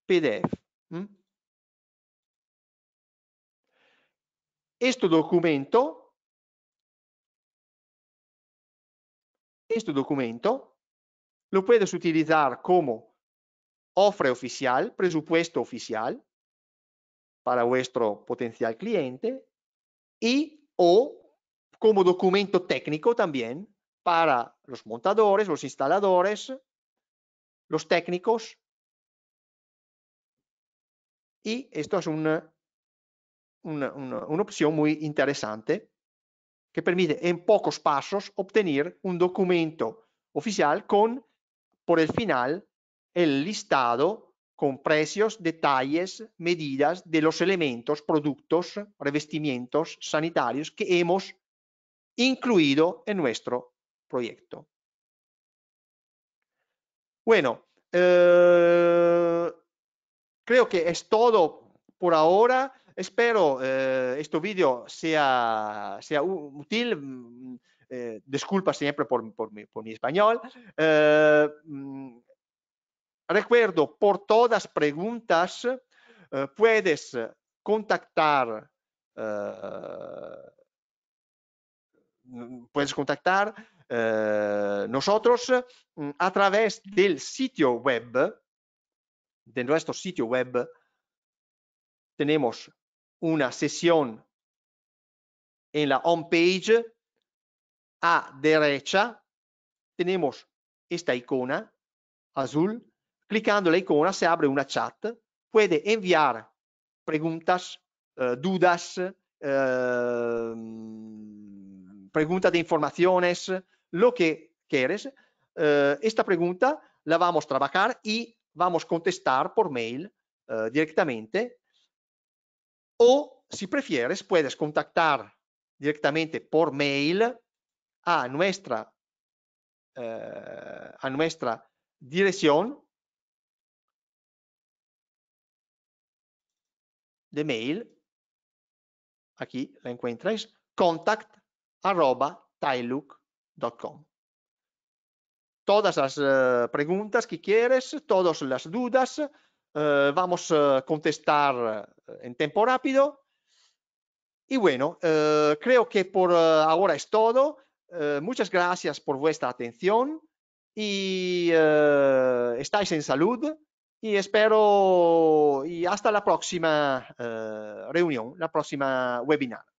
PDF. Este documento, este documento lo puedes utilizar como Ofre oficial, presupuesto oficial para vuestro potencial cliente y o como documento técnico también para los montadores, los instaladores, los técnicos. Y esto es una, una, una opción muy interesante que permite en pocos pasos obtener un documento oficial con por el final el listado con precios, detalles, medidas de los elementos, productos, revestimientos sanitarios que hemos incluido en nuestro proyecto. Bueno, eh, creo que es todo por ahora. Espero que eh, este vídeo sea, útil. Mm, eh, disculpa siempre por, por mi español. Mm, Recuerdo, por todas preguntas eh, puedes contactar, eh, puedes contactar eh, nosotros mm, a través del sitio web, de nuestro sitio web, tenemos una sesión en la homepage a derecha tenemos esta icona azul Clicando la icona se abre una chat, puoi enviar preguntas, eh, dudas, eh, preguntas de informaciones, lo che quieres. Eh, esta pregunta la vamos a trabajar e vamos contestar por mail eh, direttamente. O si prefieres, puedes contactar directamente por mail a nuestra, eh, a nuestra dirección de mail, aquí la encuentras, contact Todas las eh, preguntas que quieres, todas las dudas, eh, vamos a eh, contestar en tiempo rápido. Y bueno, creo que por ahora es todo. muchas gracias por vuestra atención y estáis en salud. Y espero, y hasta la próxima eh, reunión, la próxima webinar.